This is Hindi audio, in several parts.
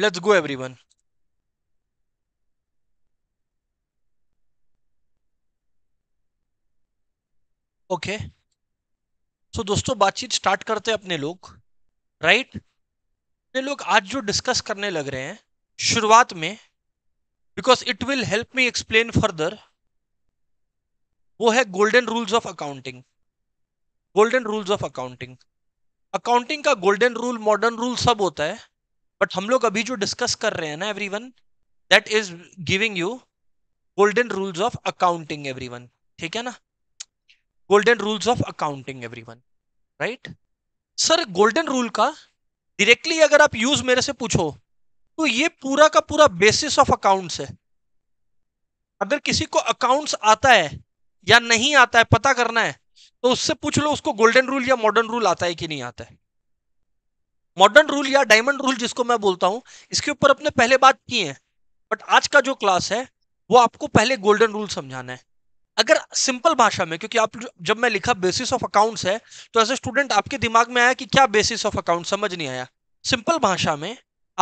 Let's go everyone okay so दोस्तों बातचीत स्टार्ट करते हैं अपने लोग राइट right? अपने लोग आज जो डिस्कस करने लग रहे हैं शुरुआत में because it will help me explain further वो है golden rules of accounting golden rules of accounting accounting का गोल्डन रूल मॉडर्न रूल सब होता है बट हम लोग अभी जो डिस्कस कर रहे हैं ना everyone that is giving you golden rules of accounting everyone ठीक है ना golden rules of accounting everyone right sir golden rule का डायरेक्टली अगर आप यूज मेरे से पूछो तो ये पूरा का पूरा बेसिस ऑफ अकाउंट्स है अगर किसी को अकाउंट्स आता है या नहीं आता है पता करना है तो उससे पूछ लो उसको गोल्डन रूल या मॉडर्न रूल आता है कि नहीं आता है मॉडर्न रूल या डायमंड रूल जिसको मैं बोलता हूँ इसके ऊपर अपने पहले बात की है बट आज का जो क्लास है वो आपको पहले गोल्डन रूल समझाना है अगर सिंपल भाषा में क्योंकि आप जब मैं लिखा बेसिस ऑफ अकाउंट्स है तो एज ए स्टूडेंट आपके दिमाग में आया कि क्या बेसिस ऑफ अकाउंट समझ नहीं आया सिंपल भाषा में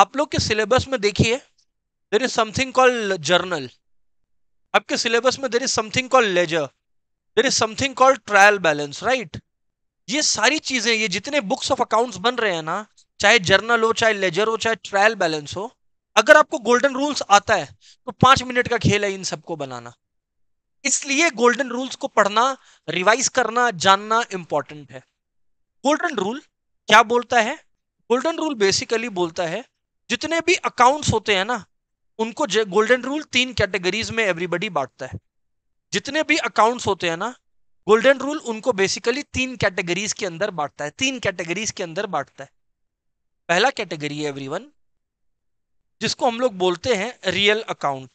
आप लोग के सिलेबस में देखिए there is something call journal आपके सिलेबस में there is something call ledger there is something call trial balance right ये सारी चीजें ये जितने बुक्स ऑफ अकाउंट्स बन रहे हैं ना चाहे जर्नल हो चाहे लेजर हो चाहे ट्रायल बैलेंस हो अगर आपको गोल्डन रूल्स आता है तो पांच मिनट का खेल है इन सबको बनाना इसलिए गोल्डन रूल्स को पढ़ना रिवाइज करना जानना इंपॉर्टेंट है गोल्डन रूल क्या बोलता है गोल्डन रूल बेसिकली बोलता है जितने भी अकाउंट्स होते हैं ना उनको गोल्डन रूल तीन कैटेगरीज में एवरीबडी बांटता है जितने भी अकाउंट्स होते हैं ना गोल्डन रूल उनको बेसिकली तीन कैटेगरीज के अंदर बांटता है तीन कैटेगरीज के अंदर बांटता है पहला कैटेगरी है एवरीवन जिसको हम लोग बोलते हैं रियल अकाउंट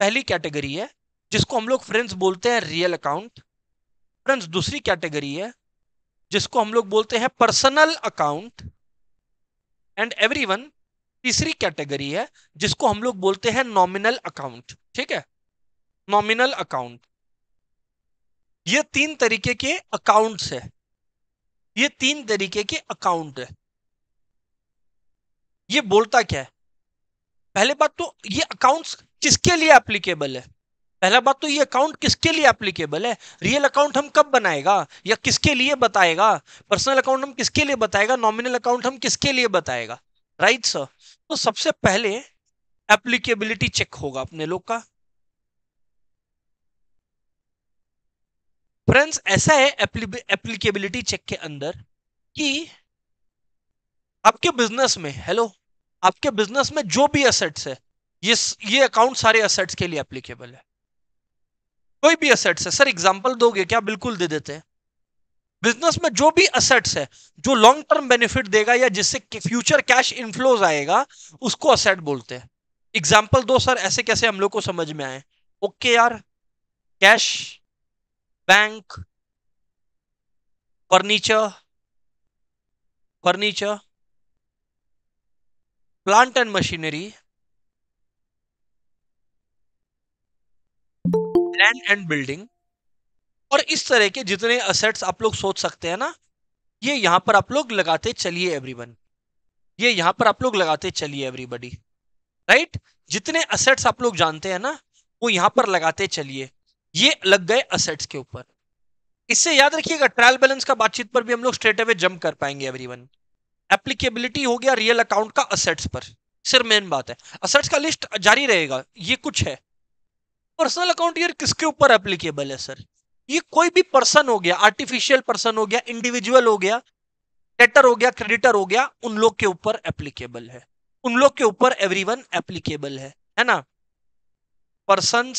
पहली कैटेगरी है जिसको हम लोग फ्रेंड्स बोलते हैं रियल अकाउंट फ्रेंड्स दूसरी कैटेगरी है जिसको हम लोग बोलते हैं पर्सनल अकाउंट एंड एवरीवन तीसरी कैटेगरी है जिसको हम लोग बोलते हैं नॉमिनल अकाउंट ठीक है नॉमिनल अकाउंट ये तीन तरीके के अकाउंट्स है ये तीन तरीके के अकाउंट है ये बोलता क्या है पहले बात तो ये अकाउंट्स किसके लिए एप्लीकेबल है पहला बात तो ये अकाउंट किसके लिए एप्लीकेबल है रियल अकाउंट हम कब बनाएगा या किसके लिए बताएगा पर्सनल अकाउंट हम किसके लिए बताएगा नॉमिनल अकाउंट हम किसके लिए बताएगा राइट right, सर तो सबसे पहले एप्लीकेबिलिटी चेक होगा अपने लोग का फ्रेंड्स ऐसा है एप्लीकेबिलिटी चेक के अंदर कि आपके बिजनेस में हेलो आपके बिजनेस में जो भी असेट्स है ये ये अकाउंट सारे असेट्स के लिए एप्लीकेबल है कोई भी असेट्स है सर एग्जांपल दोगे क्या बिल्कुल दे देते हैं बिजनेस में जो भी असेट्स है जो लॉन्ग टर्म बेनिफिट देगा या जिससे फ्यूचर कैश इनफ्लोज आएगा उसको असेट बोलते हैं एग्जाम्पल दो सर ऐसे कैसे हम लोग को समझ में आए ओके यार cash bank furniture furniture plant and machinery land and building और इस तरह के जितने असेट्स आप लोग सोच सकते हैं ना ये यहां पर आप लोग लगाते चलिए एवरीवन ये यहां पर आप लोग लगाते चलिए एवरीबडी राइट जितने असेट्स आप लोग जानते हैं ना वो यहां पर लगाते चलिए ये लग गए असेट्स के ऊपर इससे याद रखिएगा ट्रायल बैलेंस का बातचीत पर भी हम लोग स्ट्रेट अवे जंप कर पाएंगे एवरीवन एप्लीकेबिलिटी हो गया रियल अकाउंट का असेट्स पर सिर्फ मेन बात है असेट्स का लिस्ट जारी रहेगा ये कुछ है पर्सनल अकाउंट ये किसके ऊपर एप्लीकेबल है सर ये कोई भी पर्सन हो गया आर्टिफिशियल पर्सन हो गया इंडिविजुअल हो गया डेटर हो गया क्रेडिटर हो गया उन लोग के ऊपर एप्लीकेबल है उन लोग के ऊपर एवरी वन एप्लीकेबल है है ना पर्सन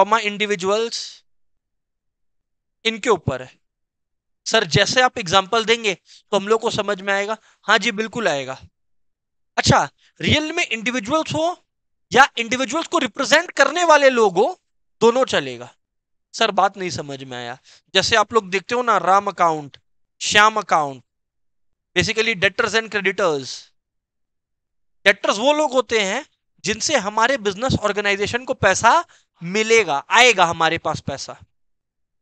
कॉमा इंडिविजुअल्स इनके ऊपर है सर जैसे आप एग्जाम्पल देंगे तो हम लोग को समझ में आएगा हाँ जी बिल्कुल आएगा अच्छा रियल में इंडिविजुअल्स हो या इंडिविजुअल्स को रिप्रेजेंट करने वाले लोग हो दोनों चलेगा सर बात नहीं समझ में आया जैसे आप लोग देखते हो ना Ram account Shyam account basically debtors and creditors debtors वो लोग होते हैं जिनसे हमारे बिजनेस ऑर्गेनाइजेशन को पैसा मिलेगा आएगा हमारे पास पैसा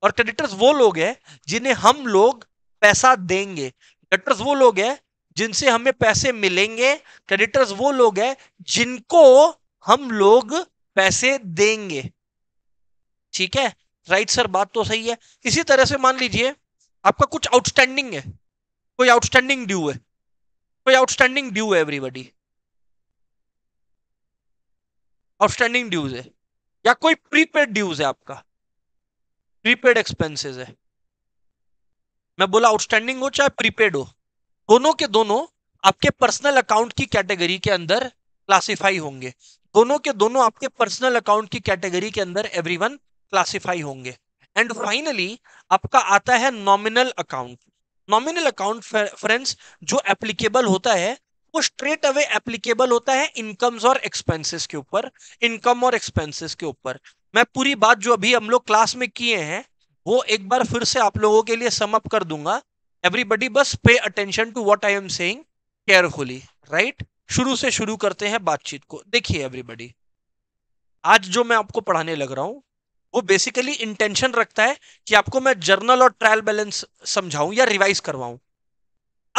और क्रेडिटर्स वो लोग हैं जिन्हें हम लोग पैसा देंगे क्रेडिटर्स वो लोग हैं जिनसे हमें पैसे मिलेंगे क्रेडिटर्स वो लोग हैं जिनको हम लोग पैसे देंगे ठीक है राइट सर बात तो सही है इसी तरह से मान लीजिए आपका कुछ आउटस्टैंडिंग है कोई आउटस्टैंडिंग ड्यू है कोई आउटस्टैंडिंग ड्यू है एवरीबडी आउटस्टैंडिंग ड्यूज है या कोई प्रीपेड ड्यूज है आपका प्रीपेड एक्सपेंसेस है मैं बोला आउटस्टैंडिंग हो चाहे प्रीपेड हो दोनों के दोनों आपके पर्सनल अकाउंट की कैटेगरी के अंदर क्लासिफाई होंगे दोनों के दोनों आपके पर्सनल अकाउंट की कैटेगरी के अंदर एवरीवन क्लासिफाई होंगे एंड फाइनली आपका आता है nominal account nominal account friends जो एप्लीकेबल होता है वो स्ट्रेट अवे एप्लीकेबल होता है इनकम्स और एक्सपेंसेस के ऊपर इनकम और एक्सपेंसेस के ऊपर मैं पूरी बात जो अभी हम लोग क्लास में किए हैं वो एक बार फिर से आप लोगों के लिए समअप कर दूंगा एवरीबडी बस pay attention to what I am saying carefully right शुरू से शुरू करते हैं बातचीत को देखिए एवरीबडी आज जो मैं आपको पढ़ाने लग रहा हूं वो बेसिकली इंटेंशन रखता है कि आपको मैं जर्नल और ट्रायल बैलेंस समझाऊं या रिवाइज करवाऊं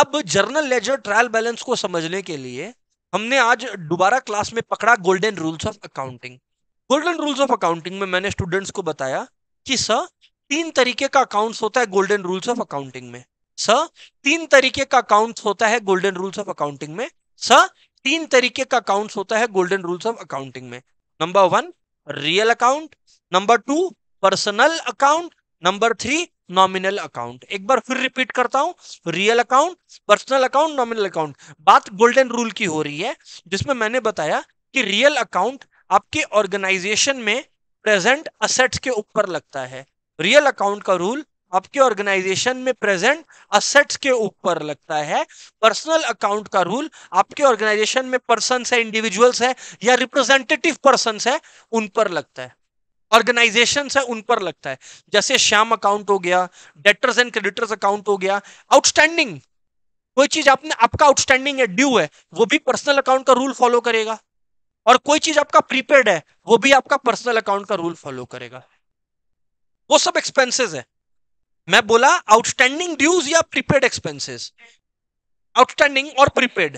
अब जर्नल लेजर ट्रायल बैलेंस को समझने के लिए हमने आज दोबारा क्लास में पकड़ा golden rules of accounting golden rules of accounting में मैंने स्टूडेंट्स को बताया कि सर तीन तरीके का अकाउंट्स होता है गोल्डन रूल्स ऑफ अकाउंटिंग में सर तीन तरीके का अकाउंट्स होता है गोल्डन रूल्स ऑफ अकाउंटिंग में सर तीन तरीके का अकाउंट्स होता है गोल्डन रूल्स ऑफ अकाउंटिंग में number one real account number two personal account number three nominal account एक बार फिर रिपीट करता हूं real account personal account nominal account बात गोल्डन रूल की हो रही है जिसमें मैंने बताया कि रियल अकाउंट आपके ऑर्गेनाइजेशन में प्रेजेंट असेट्स के ऊपर लगता है रियल अकाउंट का रूल आपके ऑर्गेनाइजेशन में प्रेजेंट असेट्स के ऊपर लगता है पर्सनल अकाउंट का रूल आपके ऑर्गेनाइजेशन में पर्सन है इंडिविजुअल्स है या रिप्रेजेंटेटिव पर्सन है उन पर लगता है ऑर्गेनाइजेशन है उन पर लगता है जैसे श्याम अकाउंट हो गया डेटर्स एंड क्रेडिटर्स अकाउंट हो गया आउटस्टैंडिंग कोई चीज आपने आपका आउटस्टैंडिंग है ड्यू है वो भी पर्सनल अकाउंट का रूल फॉलो करेगा और कोई चीज आपका प्रीपेड है वो भी आपका पर्सनल अकाउंट का रूल फॉलो करेगा वो सब एक्सपेंसेस है मैं बोला आउटस्टैंडिंग ड्यूज या प्रीपेड एक्सपेंसेस आउटस्टैंडिंग और प्रीपेड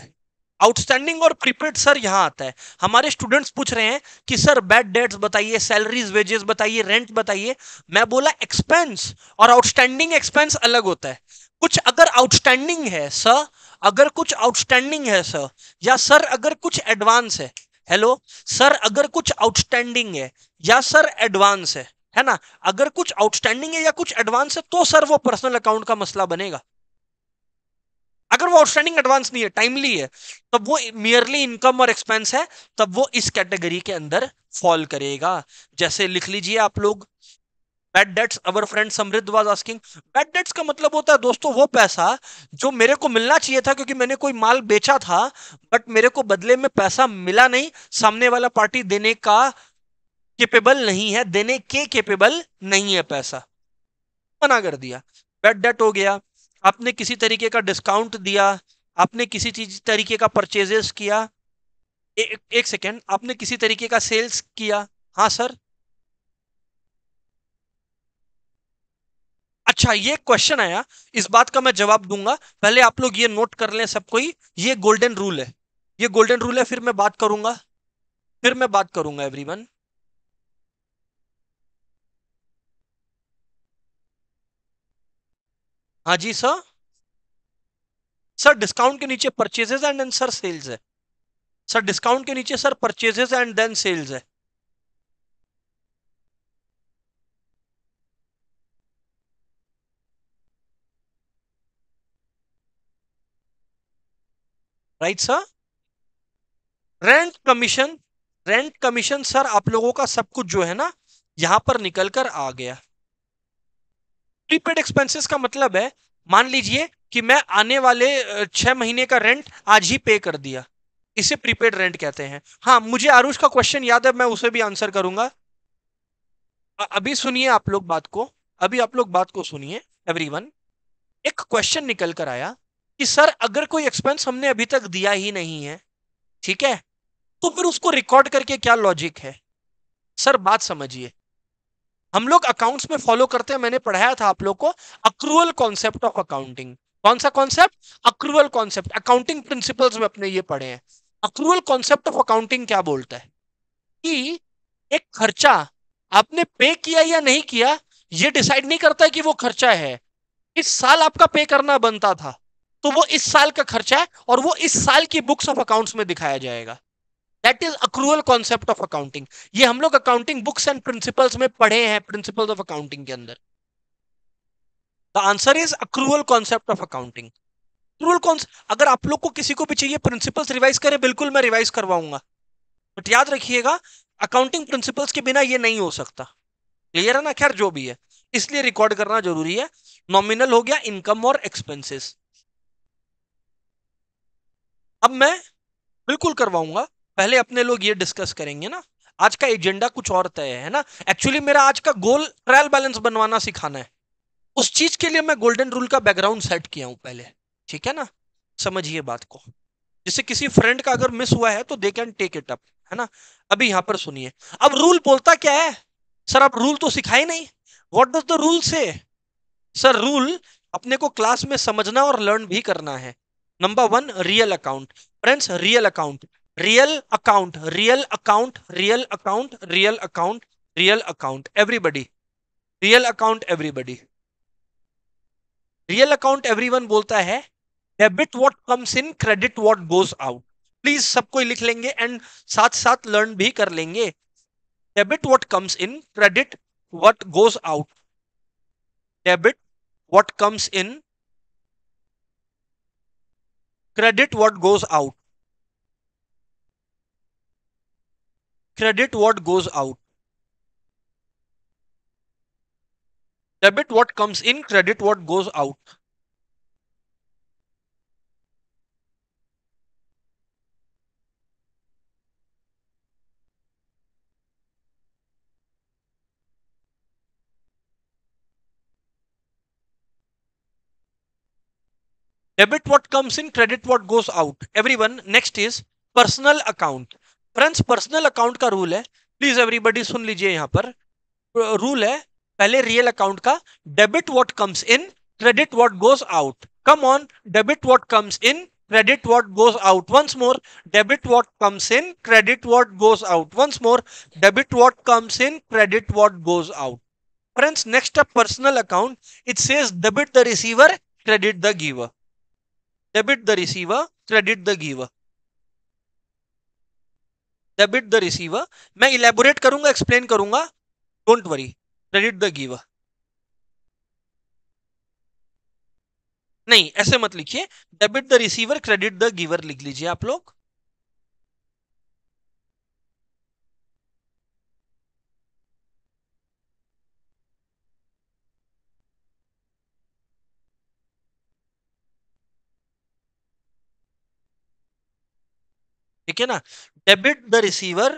आउटस्टैंडिंग और प्रीपेड सर यहाँ आता है हमारे स्टूडेंट्स पूछ रहे हैं कि सर बैड डेट्स बताइए सैलरीज वेजेस बताइए रेंट बताइए मैं बोला एक्सपेंस और आउटस्टैंडिंग एक्सपेंस अलग होता है कुछ अगर आउटस्टैंडिंग है सर अगर कुछ आउटस्टैंडिंग है सर या सर अगर कुछ एडवांस है हेलो सर अगर कुछ आउटस्टैंडिंग है या सर एडवांस है है ना अगर कुछ आउटस्टैंडिंग है या कुछ एडवांस है तो सर वो पर्सनल अकाउंट का मसला बनेगा अगर वो आउटस्टैंडिंग एडवांस नहीं है टाइमली है तब वो मियरली इनकम और एक्सपेंस है तब वो इस कैटेगरी के अंदर फॉल करेगा जैसे लिख लीजिए आप लोग bad debts our friend Samriddh was asking bad debts का मतलब होता है दोस्तों वो पैसा जो मेरे को मिलना चाहिए था क्योंकि मैंने कोई माल बेचा था बट मेरे को बदले में पैसा मिला नहीं सामने वाला पार्टी देने का केपेबल नहीं है देने के केपेबल नहीं है पैसा मना कर दिया बैड डेट हो गया आपने किसी तरीके का डिस्काउंट दिया आपने किसी चीज तरीके का परचेजेस किया ए, एक सेकेंड आपने किसी तरीके का सेल्स किया हाँ सर अच्छा ये क्वेश्चन आया हाँ। इस बात का मैं जवाब दूंगा पहले आप लोग ये नोट कर लें सबको ही ये गोल्डन रूल है ये गोल्डन रूल है फिर मैं बात करूंगा फिर मैं बात करूंगा एवरीवन हाँ जी सर सर डिस्काउंट के नीचे purchases and then sir sales है सर डिस्काउंट के नीचे sir purchases and then sales है right sir rent commission rent commission sir आप लोगों का सब कुछ जो है ना यहां पर निकल कर आ गया प्रीपेड एक्सपेंसेस का मतलब है मान लीजिए कि मैं आने वाले छह महीने का रेंट आज ही पे कर दिया इसे प्रीपेड रेंट कहते हैं हाँ मुझे आरुष का क्वेश्चन याद है मैं उसे भी आंसर करूंगा अभी सुनिए आप लोग बात को अभी आप लोग बात को सुनिए एवरीवन एक क्वेश्चन निकल कर आया कि सर अगर कोई एक्सपेंस हमने अभी तक दिया ही नहीं है ठीक है तो फिर उसको रिकॉर्ड करके क्या लॉजिक है सर बात समझिए हम लोग अकाउंट्स में फॉलो करते हैं मैंने पढ़ाया था आप लोग को अक्रूवल कॉन्सेप्ट ऑफ अकाउंटिंग कौन सा concept accrual concept accounting principles में अपने ये पढ़े हैं अक्रूवल कॉन्सेप्ट ऑफ अकाउंटिंग क्या बोलता है कि एक खर्चा आपने पे किया या नहीं किया ये डिसाइड नहीं करता कि वो खर्चा है इस साल आपका पे करना बनता था तो वो इस साल का खर्चा है और वो इस साल की बुक्स ऑफ अकाउंट्स में दिखाया जाएगा that is accrual concept of accounting ये हम लोग अकाउंटिंग बुक्स एंड प्रिंसिपल्स में पढ़े हैं प्रिंसिपल्स ऑफ अकाउंटिंग के अंदर the answer is accrual concept of accounting accrual अगर आप लोग को किसी को भी चाहिए प्रिंसिपल्स रिवाइज करें बिल्कुल मैं रिवाइज करवाऊंगा बट याद रखिएगा अकाउंटिंग प्रिंसिपल्स के बिना ये नहीं हो सकता क्लियर है ना खैर जो भी है इसलिए रिकॉर्ड करना जरूरी है नॉमिनल हो गया इनकम और एक्सपेंसेस अब मैं बिल्कुल करवाऊंगा पहले अपने लोग ये डिस्कस करेंगे ना आज का एजेंडा कुछ और तय है ना एक्चुअली मेरा आज का गोल ट्रायल बैलेंस बनवाना सिखाना है उस चीज के लिए मैं गोल्डन रूल का बैकग्राउंड सेट किया हूं पहले ठीक है ना समझिए बात को जिसे किसी फ्रेंड का अगर मिस हुआ है तो they can take it up है ना अभी यहां पर सुनिए अब रूल बोलता क्या है सर आप रूल तो सिखाए नहीं वॉट डज द रूल से सर रूल अपने को क्लास में समझना और लर्न भी करना है number one real account friends real account real account real account real account real account real account everybody real account everybody real account everyone बोलता है debit what comes in credit what goes out please सब कोई लिख लेंगे एंड साथ साथ लर्न भी कर लेंगे debit what comes in credit what goes out debit what comes in Credit what goes out. Credit what goes out. Debit what comes in, credit what goes out. debit what comes in credit what goes out everyone next is personal account friends personal account का रूल है प्लीज एवरीबडी सुन लीजिए यहाँ पर रूल uh, है पहले रियल अकाउंट का debit what comes in credit what goes out come on debit what comes in credit what goes out once more debit what comes in credit what goes out once more debit what comes in credit what goes out friends next a personal account it says debit the receiver credit the giver debit the receiver credit the giver debit the receiver मैं इलेबोरेट करूंगा एक्सप्लेन करूंगा don't worry credit the giver नहीं ऐसे मत लिखिए debit the receiver credit the giver लिख लीजिए आप लोग ठीक है ना debit the receiver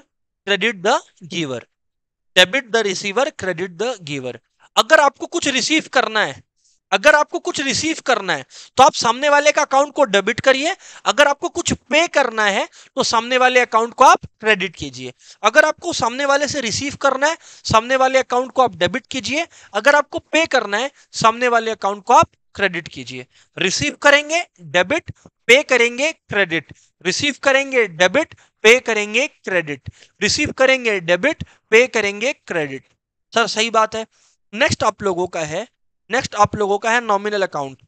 credit the giver debit the receiver credit the giver अगर आपको कुछ रिसीव करना है अगर आपको कुछ रिसीव करना है तो आप सामने वाले का अकाउंट को डेबिट करिए अगर आपको कुछ पे करना है तो सामने वाले अकाउंट को आप क्रेडिट कीजिए अगर आपको सामने वाले से रिसीव करना है सामने वाले अकाउंट को आप डेबिट कीजिए अगर आपको पे करना है सामने वाले अकाउंट को आप क्रेडिट कीजिए रिसीव करेंगे डेबिट पे करेंगे क्रेडिट रिसीव करेंगे डेबिट पे करेंगे क्रेडिट रिसीव करेंगे डेबिट पे करेंगे क्रेडिट सर सही बात है नेक्स्ट आप लोगों का है नेक्स्ट आप लोगों का है nominal account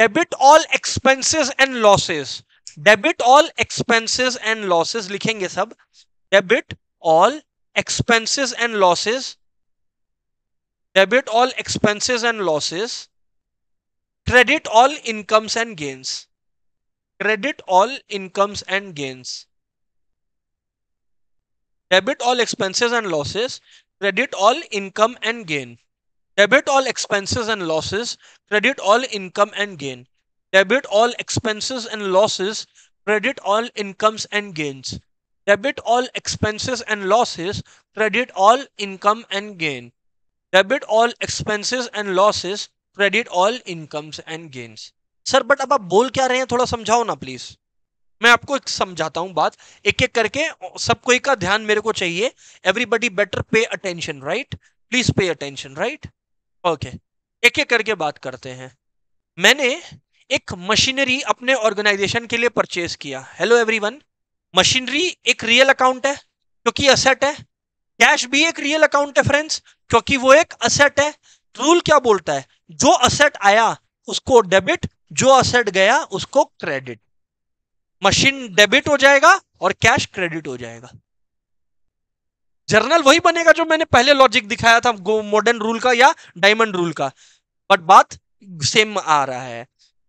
debit all expenses and losses debit all expenses and losses लिखेंगे सब debit all expenses and losses debit all expenses and losses credit all incomes and gains Credit all incomes and gains. Debit all expenses and losses. Credit all income and gain. Debit all expenses and losses. Credit all income and gain. Debit all expenses and losses. Credit all incomes and gains. Debit all expenses and losses. Credit all income and gain. Debit all expenses and losses. Credit all incomes and gains. Sir but अब आप बोल क्या रहे हैं थोड़ा समझाओ ना प्लीज मैं आपको एक समझाता हूं बात एक एक करके सबको कोई का ध्यान मेरे को चाहिए everybody better pay attention right please pay attention right okay एक एक करके बात करते हैं मैंने एक मशीनरी अपने ऑर्गेनाइजेशन के लिए परचेज किया हेलो एवरीवन मशीनरी एक रियल अकाउंट है क्योंकि असेट है कैश भी एक रियल अकाउंट है फ्रेंड्स क्योंकि वो एक असेट है रूल क्या बोलता है जो असेट आया उसको डेबिट जो असेट गया उसको क्रेडिट मशीन डेबिट हो जाएगा और कैश क्रेडिट हो जाएगा जर्नल वही बनेगा जो मैंने पहले लॉजिक दिखाया था मॉडर्न रूल का या डायमंड रूल का बट बात सेम आ रहा है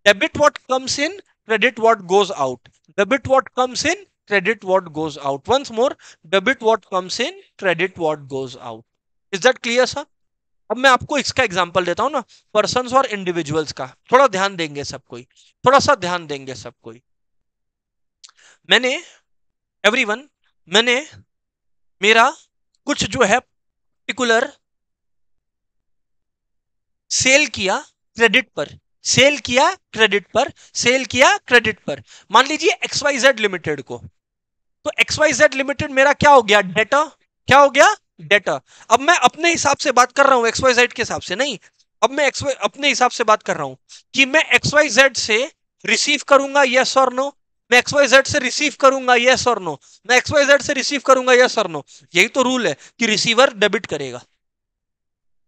debit what comes in credit what goes out debit what comes in credit what goes out once more debit what comes in credit what goes out is that clear sir अब मैं आपको इसका एग्जाम्पल देता हूँ ना पर्सन और इंडिविजुअल्स का थोड़ा ध्यान देंगे सब कोई थोड़ा सा ध्यान देंगे सब कोई मैंने एवरीवन मैंने मेरा कुछ जो है पर्टिकुलर सेल किया क्रेडिट पर सेल किया क्रेडिट पर सेल किया क्रेडिट पर मान लीजिए एक्सवाई जेड लिमिटेड को तो एक्सवाई जेड लिमिटेड मेरा क्या हो गया डेटा क्या हो गया डेटा अब मैं अपने हिसाब से बात कर रहा हूँ एक्सवाई जेड के हिसाब से नहीं अब मैं एक्स अपने हिसाब से बात कर रहा हूँ कि मैं एक्सवाई जेड से रिसीव करूंगा यस और नो मैं एक्सवाई जेड से रिसीव करूंगा यस और नो मैं एक्सवाई जेड से रिसीव करूंगा यस और नो यही तो रूल है कि रिसीवर डेबिट करेगा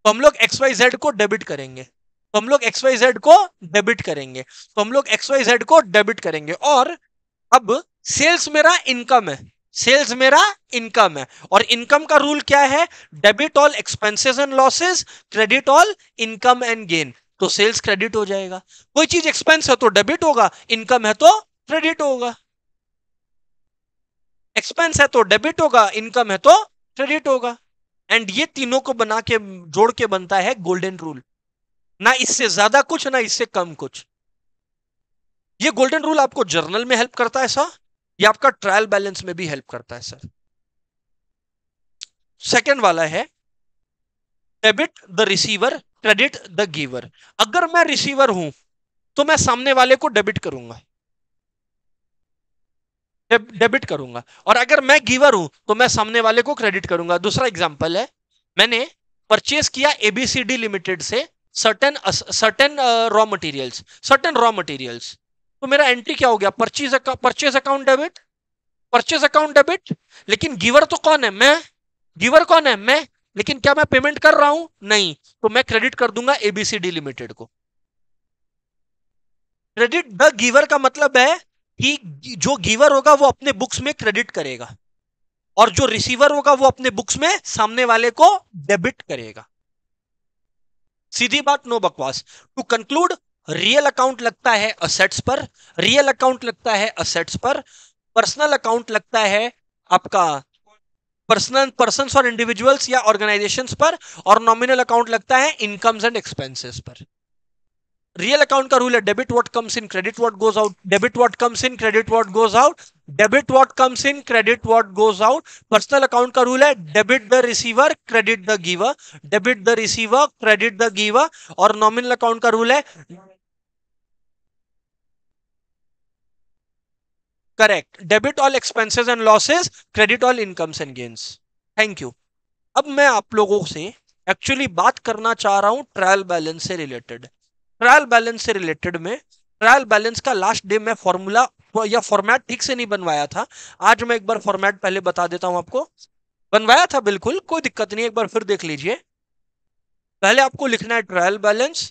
तो हम लोग एक्सवाई जेड को डेबिट करेंगे तो हम लोग एक्स वाई जेड को डेबिट करेंगे तो हम लोग एक्स वाई जेड को डेबिट करेंगे और अब सेल्स मेरा इनकम है सेल्स मेरा इनकम है और इनकम का रूल क्या है debit all expenses and losses credit all income and gain तो सेल्स क्रेडिट हो जाएगा कोई चीज एक्सपेंस है तो डेबिट होगा इनकम है तो क्रेडिट होगा एक्सपेंस है तो डेबिट होगा इनकम है तो क्रेडिट होगा एंड ये तीनों को बना के जोड़ के बनता है गोल्डन रूल ना इससे ज्यादा कुछ ना इससे कम कुछ ये गोल्डन रूल आपको जर्नल में हेल्प करता है सर ये आपका ट्रायल बैलेंस में भी हेल्प करता है सर सेकेंड वाला है debit the receiver credit the giver अगर मैं रिसीवर हूं तो मैं सामने वाले को डेबिट करूंगा डेबिट करूंगा और अगर मैं गिवर हूं तो मैं सामने वाले को क्रेडिट करूंगा दूसरा एग्जांपल है मैंने परचेस किया एबीसीडी लिमिटेड से certain certain raw materials certain raw materials तो मेरा एंट्री क्या हो गया purchase purchase account debit purchase account debit लेकिन गिवर तो कौन है मैं गिवर कौन है मैं लेकिन क्या मैं पेमेंट कर रहा हूं नहीं तो मैं क्रेडिट कर दूंगा एबीसीडी लिमिटेड को क्रेडिट द गिवर का मतलब है कि जो गिवर होगा वो अपने बुक्स में क्रेडिट करेगा और जो रिसीवर होगा वो अपने बुक्स में सामने वाले को डेबिट करेगा सीधी बात नो बकवास टू कंक्लूड रियल अकाउंट लगता है असेट्स पर रियल अकाउंट लगता है असेट्स पर पर्सनल अकाउंट लगता है आपका पर्सनल पर्सन और इंडिविजुअल्स या ऑर्गेनाइजेशन पर और नॉमिनल अकाउंट लगता है इनकम्स एंड एक्सपेंसेस पर रियल अकाउंट का रूल है debit what comes in credit what goes out debit what comes in credit what goes out debit what comes in credit what goes out personal account का रूल है debit the receiver credit the giver debit the receiver credit the giver और नॉमिनल अकाउंट का रूल है correct debit all expenses and losses credit all incomes and gains thank you अब मैं आप लोगों से एक्चुअली बात करना चाह रहा हूं ट्रायल बैलेंस से रिलेटेड ट्रायल बैलेंस से रिलेटेड में ट्रायल बैलेंस का लास्ट डे में फॉर्मूला या फॉर्मेट ठीक से नहीं बनवाया था आज मैं एक बार फॉर्मेट पहले बता देता हूं आपको बनवाया था बिल्कुल कोई दिक्कत नहीं एक बार फिर देख लीजिए पहले आपको लिखना है ट्रायल बैलेंस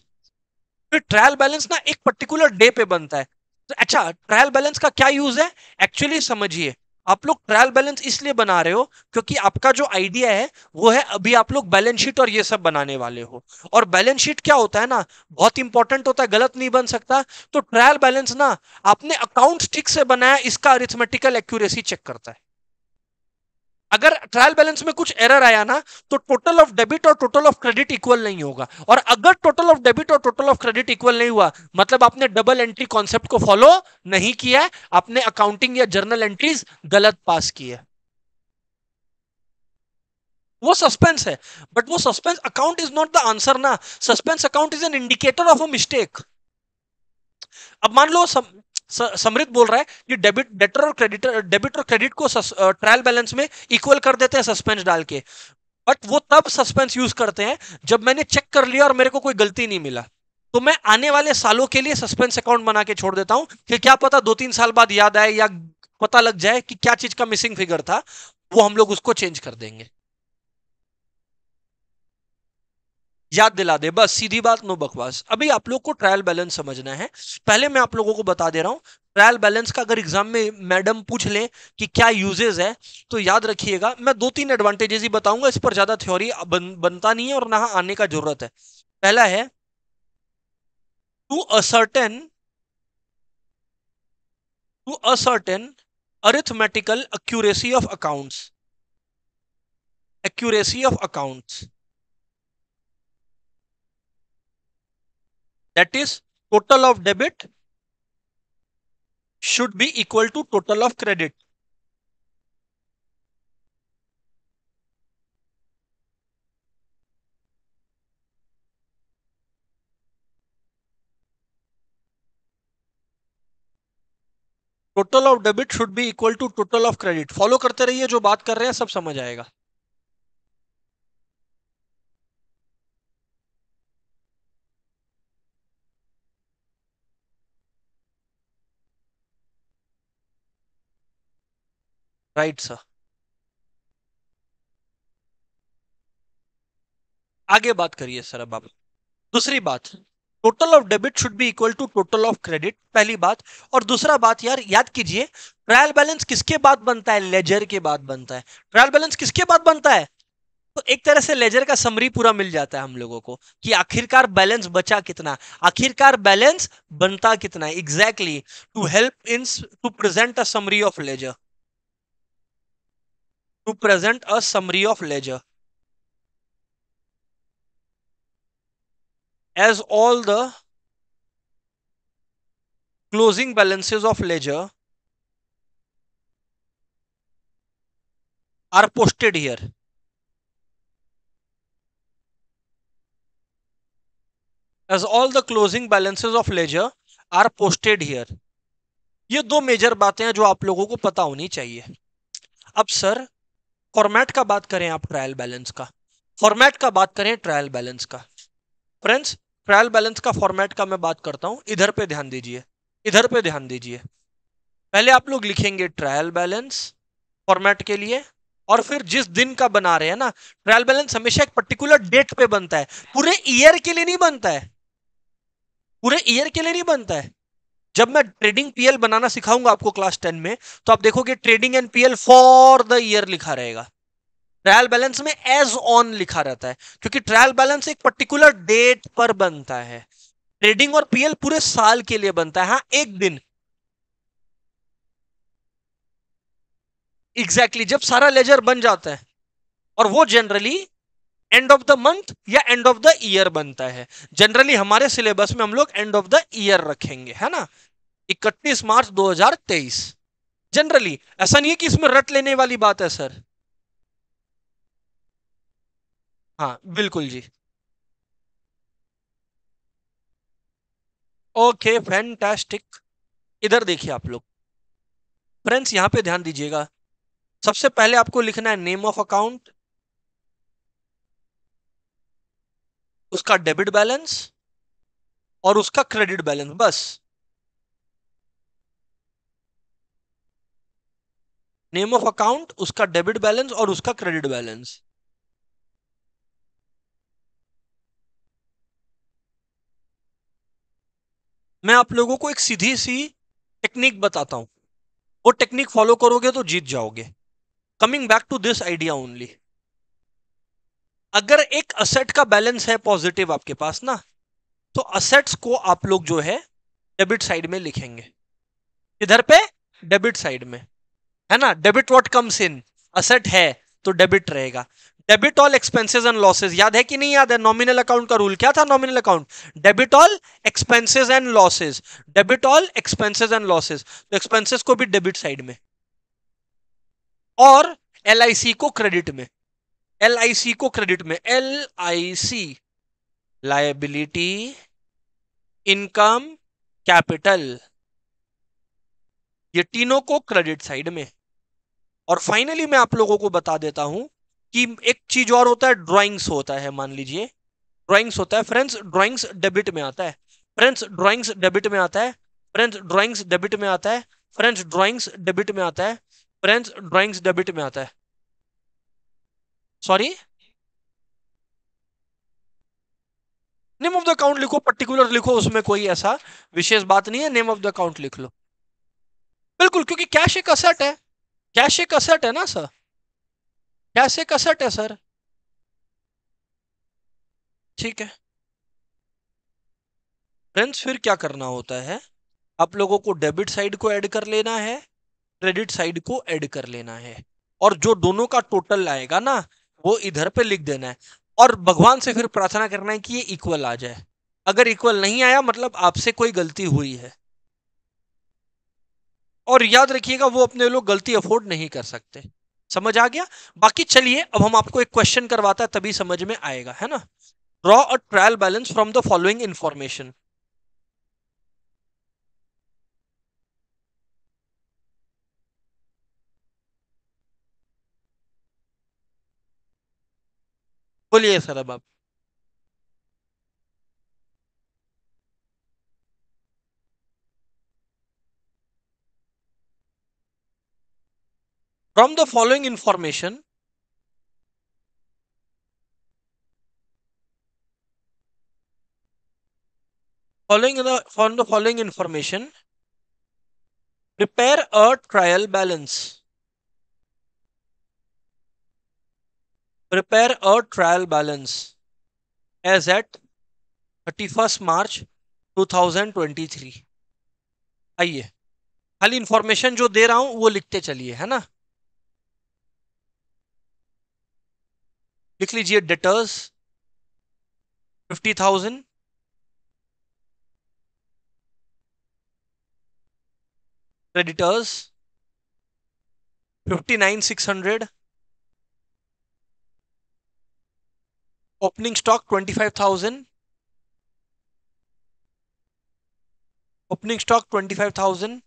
फिर ट्रायल बैलेंस ना एक पर्टिकुलर डे पे बनता है तो अच्छा ट्रायल बैलेंस का क्या यूज है एक्चुअली समझिए आप लोग ट्रायल बैलेंस इसलिए बना रहे हो क्योंकि आपका जो आइडिया है वो है अभी आप लोग बैलेंस शीट और ये सब बनाने वाले हो और बैलेंस शीट क्या होता है ना बहुत इंपॉर्टेंट होता है गलत नहीं बन सकता तो ट्रायल बैलेंस ना आपने अकाउंट ठीक से बनाया इसका अरिथमेटिकल एक्यूरेसी चेक करता है अगर ट्रायल बैलेंस में कुछ एरर आया ना तो टोटल ऑफ डेबिट और टोटल ऑफ क्रेडिट इक्वल नहीं होगा और अगर टोटल ऑफ डेबिट और टोटल ऑफ क्रेडिट इक्वल नहीं हुआ मतलब आपने डबल एंट्री कॉन्सेप्ट को फॉलो नहीं किया आपने अकाउंटिंग या जर्नल एंट्रीज गलत पास की है वो सस्पेंस है बट वो suspense account is not the answer ना suspense account is an indicator of a mistake अब मान लो समृद्ध बोल रहा है कि डेबिट डेटर और क्रेडिटर डेबिट और क्रेडिट को ट्रायल बैलेंस में इक्वल कर देते हैं सस्पेंस डाल के बट वो तब सस्पेंस यूज करते हैं जब मैंने चेक कर लिया और मेरे को कोई गलती नहीं मिला तो मैं आने वाले सालों के लिए सस्पेंस अकाउंट बना के छोड़ देता हूं कि क्या पता दो तीन साल बाद याद आए या पता लग जाए कि क्या चीज का मिसिंग फिगर था वो हम लोग उसको चेंज कर देंगे याद दिला दे बस सीधी बात नो बकवास अभी आप लोग को ट्रायल बैलेंस समझना है पहले मैं आप लोगों को बता दे रहा हूँ ट्रायल बैलेंस का अगर एग्जाम में मैडम पूछ लें कि क्या यूजेज है तो याद रखिएगा मैं दो तीन एडवांटेजेस ही बताऊंगा इस पर ज्यादा थ्योरी बन, बनता नहीं है और ना आने का जरूरत है पहला है to ascertain to ascertain arithmetical accuracy of accounts accuracy of accounts that is total of debit should be equal to total of credit. Total of debit should be equal to total of credit follow करते रहिए जो बात कर रहे हैं सब समझ आएगा राइट सर आगे बात करिए सर अब आप दूसरी बात total of debit should be equal to total of credit पहली बात और दूसरा बात यार याद कीजिए ट्रायल बैलेंस किसके बाद बनता है लेजर के बाद बनता है ट्रायल बैलेंस किसके बाद बनता है तो एक तरह से लेजर का समरी पूरा मिल जाता है हम लोगों को कि आखिरकार बैलेंस बचा कितना आखिरकार बैलेंस बनता कितना exactly to help in to present a summary of ledger to present a summary of ledger. As all the closing balances of ledger are posted here. As all the closing balances of ledger are posted here. ये दो मेजर बातें हैं जो आप लोगों को पता होनी चाहिए अब सर फॉर्मेट का बात करें आप ट्रायल बैलेंस का फॉर्मेट का बात करें ट्रायल बैलेंस का फ्रेंड्स ट्रायल बैलेंस का फॉर्मेट का मैं बात करता हूं इधर पे ध्यान दीजिए इधर पे ध्यान दीजिए पहले आप लोग लिखेंगे ट्रायल बैलेंस फॉर्मेट के लिए और फिर जिस दिन का बना रहे हैं ना ट्रायल बैलेंस हमेशा एक पर्टिकुलर डेट पे बनता है पूरे ईयर के लिए नहीं बनता है पूरे ईयर के लिए नहीं बनता है जब मैं ट्रेडिंग पीएल बनाना सिखाऊंगा आपको क्लास टेन में तो आप देखोगे trading and PL for the year लिखा रहेगा ट्रायल बैलेंस में एज ऑन लिखा रहता है क्योंकि ट्रायल बैलेंस एक पर्टिकुलर डेट पर बनता है ट्रेडिंग और पीएल पूरे साल के लिए बनता है हाँ एक दिन एग्जैक्टली exactly, जब सारा लेजर बन जाता है और वो generally end of the month या एंड ऑफ द ईयर बनता है जनरली हमारे सिलेबस में हम लोग एंड ऑफ द ईयर रखेंगे है ना इकतीस मार्च 2023 जनरली ऐसा नहीं है कि इसमें रट लेने वाली बात है सर हाँ बिल्कुल जी ओके फैंटास्टिक इधर देखिए आप लोग फ्रेंड्स यहां पे ध्यान दीजिएगा सबसे पहले आपको लिखना है नेम ऑफ अकाउंट उसका डेबिट बैलेंस और उसका क्रेडिट बैलेंस बस नेम ऑफ अकाउंट उसका डेबिट बैलेंस और उसका क्रेडिट बैलेंस मैं आप लोगों को एक सीधी सी टेक्निक बताता हूं वो टेक्निक फॉलो करोगे तो जीत जाओगे coming back to this idea only अगर एक असेट का बैलेंस है पॉजिटिव आपके पास ना तो असेट्स को आप लोग जो है डेबिट साइड में लिखेंगे इधर पे डेबिट साइड में है ना debit what comes in asset है तो डेबिट रहेगा debit all expenses and losses याद है कि नहीं याद है नॉमिनल अकाउंट का रूल क्या था nominal account debit all expenses and losses debit all expenses and losses तो एक्सपेंसेस को भी डेबिट साइड में और एल को क्रेडिट में एल आई सी को क्रेडिट में L I C liability income capital ये तीनों को क्रेडिट साइड में और फाइनली मैं आप लोगों को बता देता हूं कि एक चीज और होता है ड्राइंग्स होता है मान लीजिए ड्राइंग्स होता है फ्रेंड्स ड्राइंग्स डेबिट में आता है फ्रेंड्स ड्राइंग्स डेबिट में आता है फ्रेंड्स ड्राइंग्स डेबिट में आता है फ्रेंड्स ड्राइंग्स डेबिट में आता है फ्रेंड्स ड्राइंग्स डेबिट में आता है sorry name of the account लिखो पर्टिकुलर लिखो उसमें कोई ऐसा विशेष बात नहीं है नेम ऑफ द अकाउंट लिख लो बिल्कुल क्योंकि कैश एक असेट है कैश एक असेट है ना सर कैश एक असेट है सर ठीक है फ्रेंड्स फिर क्या करना होता है आप लोगों को डेबिट साइड को ऐड कर लेना है क्रेडिट साइड को ऐड कर लेना है और जो दोनों का टोटल आएगा ना वो इधर पे लिख देना है और भगवान से फिर प्रार्थना करना है कि ये इक्वल आ जाए अगर इक्वल नहीं आया मतलब आपसे कोई गलती हुई है और याद रखिएगा वो अपने लोग गलती अफोर्ड नहीं कर सकते समझ आ गया बाकी चलिए अब हम आपको एक क्वेश्चन करवाता है तभी समझ में आएगा है ना draw a trial balance from the following information बोलिए सर अब आप from the following information following the from the following information prepare a trial balance prepare a trial balance as at 31st मार्च 2023 आइए खाली इंफॉर्मेशन जो दे रहा हूं वो लिखते चलिए है ना लिख लीजिए debtors 50,000 creditors 59,600 opening stock twenty five thousand opening stock twenty five thousand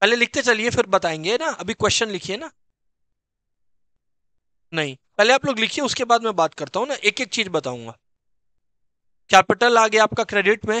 पहले लिखते चलिए फिर बताएंगे ना अभी क्वेश्चन लिखिए ना नहीं पहले आप लोग लिखिए उसके बाद मैं बात करता हूँ ना एक एक चीज बताऊंगा कैपिटल आ गया आपका क्रेडिट में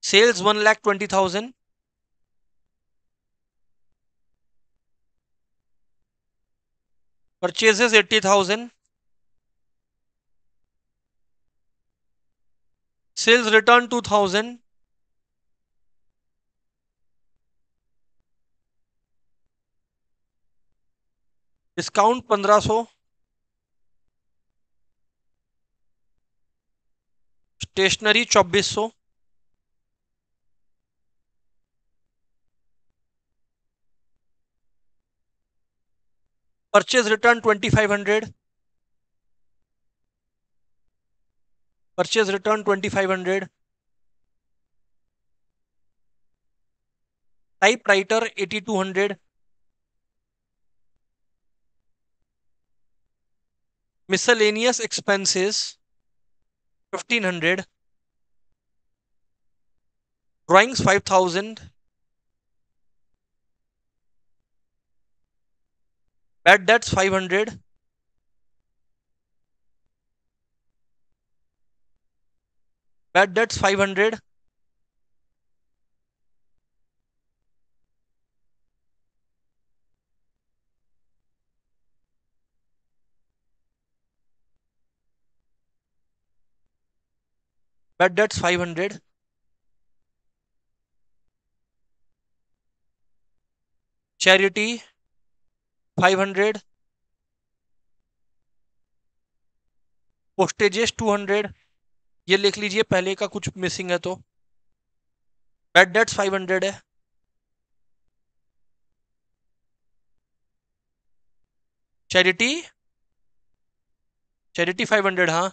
sales 1 lakh 20,000 purchases 80,000 sales return 2,000 discount 1500 stationery 2400 purchase return 2500 purchase return 2500 typewriter 8200 miscellaneous expenses 1500 drawings 5000 Bad debts 500. Bad debt's 500. Bad debt's 500. Charity five hundred postages two hundred ये लिख लीजिए पहले का कुछ मिसिंग है तो बेड डेट्स फाइव हंड्रेड है चैरिटी चैरिटी फाइव हंड्रेड हाँ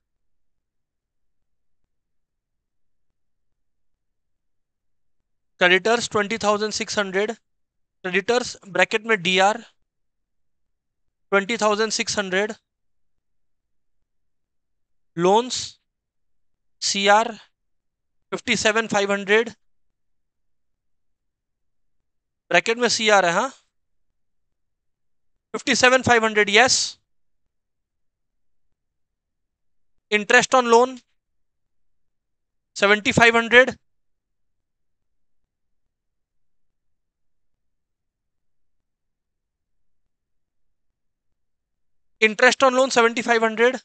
creditors twenty thousand six hundred creditors bracket में D R twenty thousand six hundred loans C R fifty seven five hundred ब्रैकेट में सी आर है हाँ fifty seven five hundred yes interest on loan seventy five hundred interest on loan seventy five hundred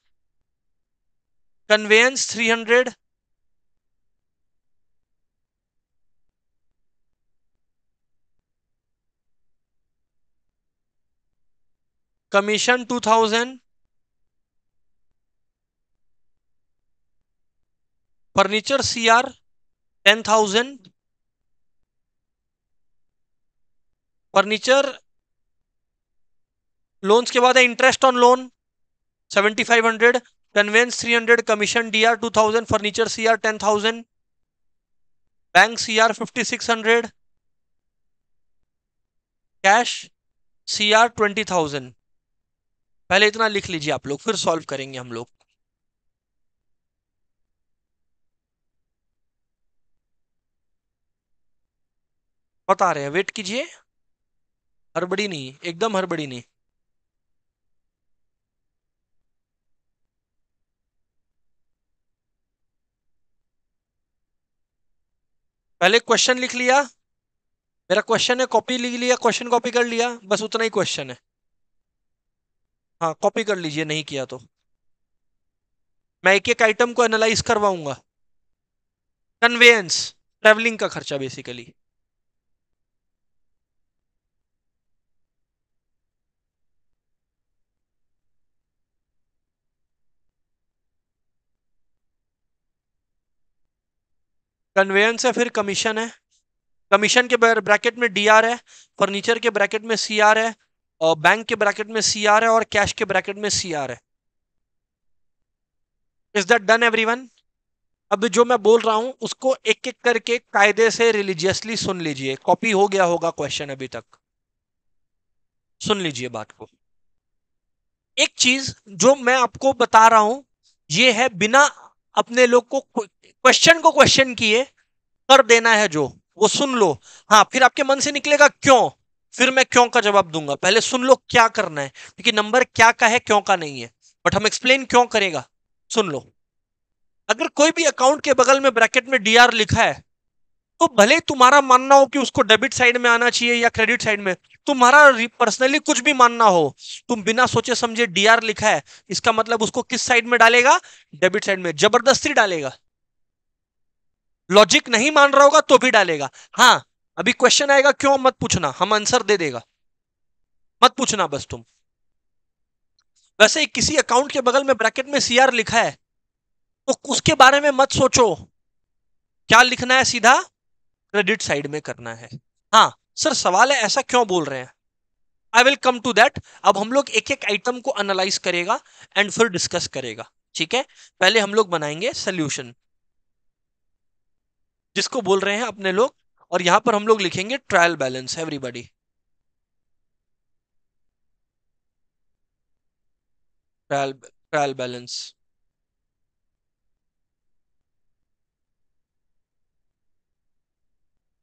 conveyance three hundred commission two thousand furniture C R ten thousand furniture loans के बाद है interest on loan seventy five hundred conveyance three hundred commission D R two thousand furniture C R ten thousand bank C R fifty six hundred cash C R twenty thousand पहले इतना लिख लीजिए आप लोग फिर सॉल्व करेंगे हम लोग बता रहे हैं वेट कीजिए हरबड़ी नहीं एकदम हरबड़ी नहीं पहले क्वेश्चन लिख लिया मेरा क्वेश्चन है कॉपी लिख लिया क्वेश्चन कॉपी कर लिया बस उतना ही क्वेश्चन है हाँ कॉपी कर लीजिए नहीं किया तो मैं एक एक आइटम को एनालाइज करवाऊंगा कन्वेयंस ट्रेवलिंग का खर्चा बेसिकली कन्वेयंस है फिर कमीशन है कमीशन के ब्रैकेट में डी है फर्नीचर के ब्रैकेट में सी आर है और बैंक के ब्रैकेट में सी आर है और कैश के ब्रैकेट में सी आर है इज दैट डन एवरीवन अब जो मैं बोल रहा हूं उसको एक एक करके कायदे से रिलीजियसली सुन लीजिए कॉपी हो गया होगा क्वेश्चन अभी तक सुन लीजिए बात को एक चीज जो मैं आपको बता रहा हूं ये है बिना अपने लोग को क्वेश्चन को क्वेश्चन किए कर देना है जो वो सुन लो हाँ फिर आपके मन से निकलेगा क्यों फिर मैं क्यों का जवाब दूंगा पहले सुन लो क्या करना है क्योंकि नंबर क्या का है क्यों का नहीं है बट हम एक्सप्लेन क्यों करेगा सुन लो अगर कोई भी अकाउंट के बगल में ब्रैकेट में डीआर लिखा है तो भले तुम्हारा मानना हो कि उसको डेबिट साइड में आना चाहिए या क्रेडिट साइड में तुम्हारा पर्सनली कुछ भी मानना हो तुम बिना सोचे समझे डीआर लिखा है इसका मतलब उसको किस साइड में डालेगा डेबिट साइड में जबरदस्ती डालेगा लॉजिक नहीं मान रहा होगा तो भी डालेगा हाँ अभी क्वेश्चन आएगा क्यों मत पूछना हम आंसर दे देगा मत पूछना बस तुम वैसे किसी अकाउंट के बगल में ब्रैकेट में सीआर लिखा है तो उसके बारे में मत सोचो क्या लिखना है सीधा क्रेडिट साइड में करना है हाँ सर सवाल है ऐसा क्यों बोल रहे हैं I will come to that अब हम लोग एक एक आइटम को एनालाइज करेगा एंड फिर डिस्कस करेगा ठीक है पहले हम लोग बनाएंगे सोल्यूशन जिसको बोल रहे हैं अपने लोग और यहां पर हम लोग लिखेंगे trial balance everybody trial trial balance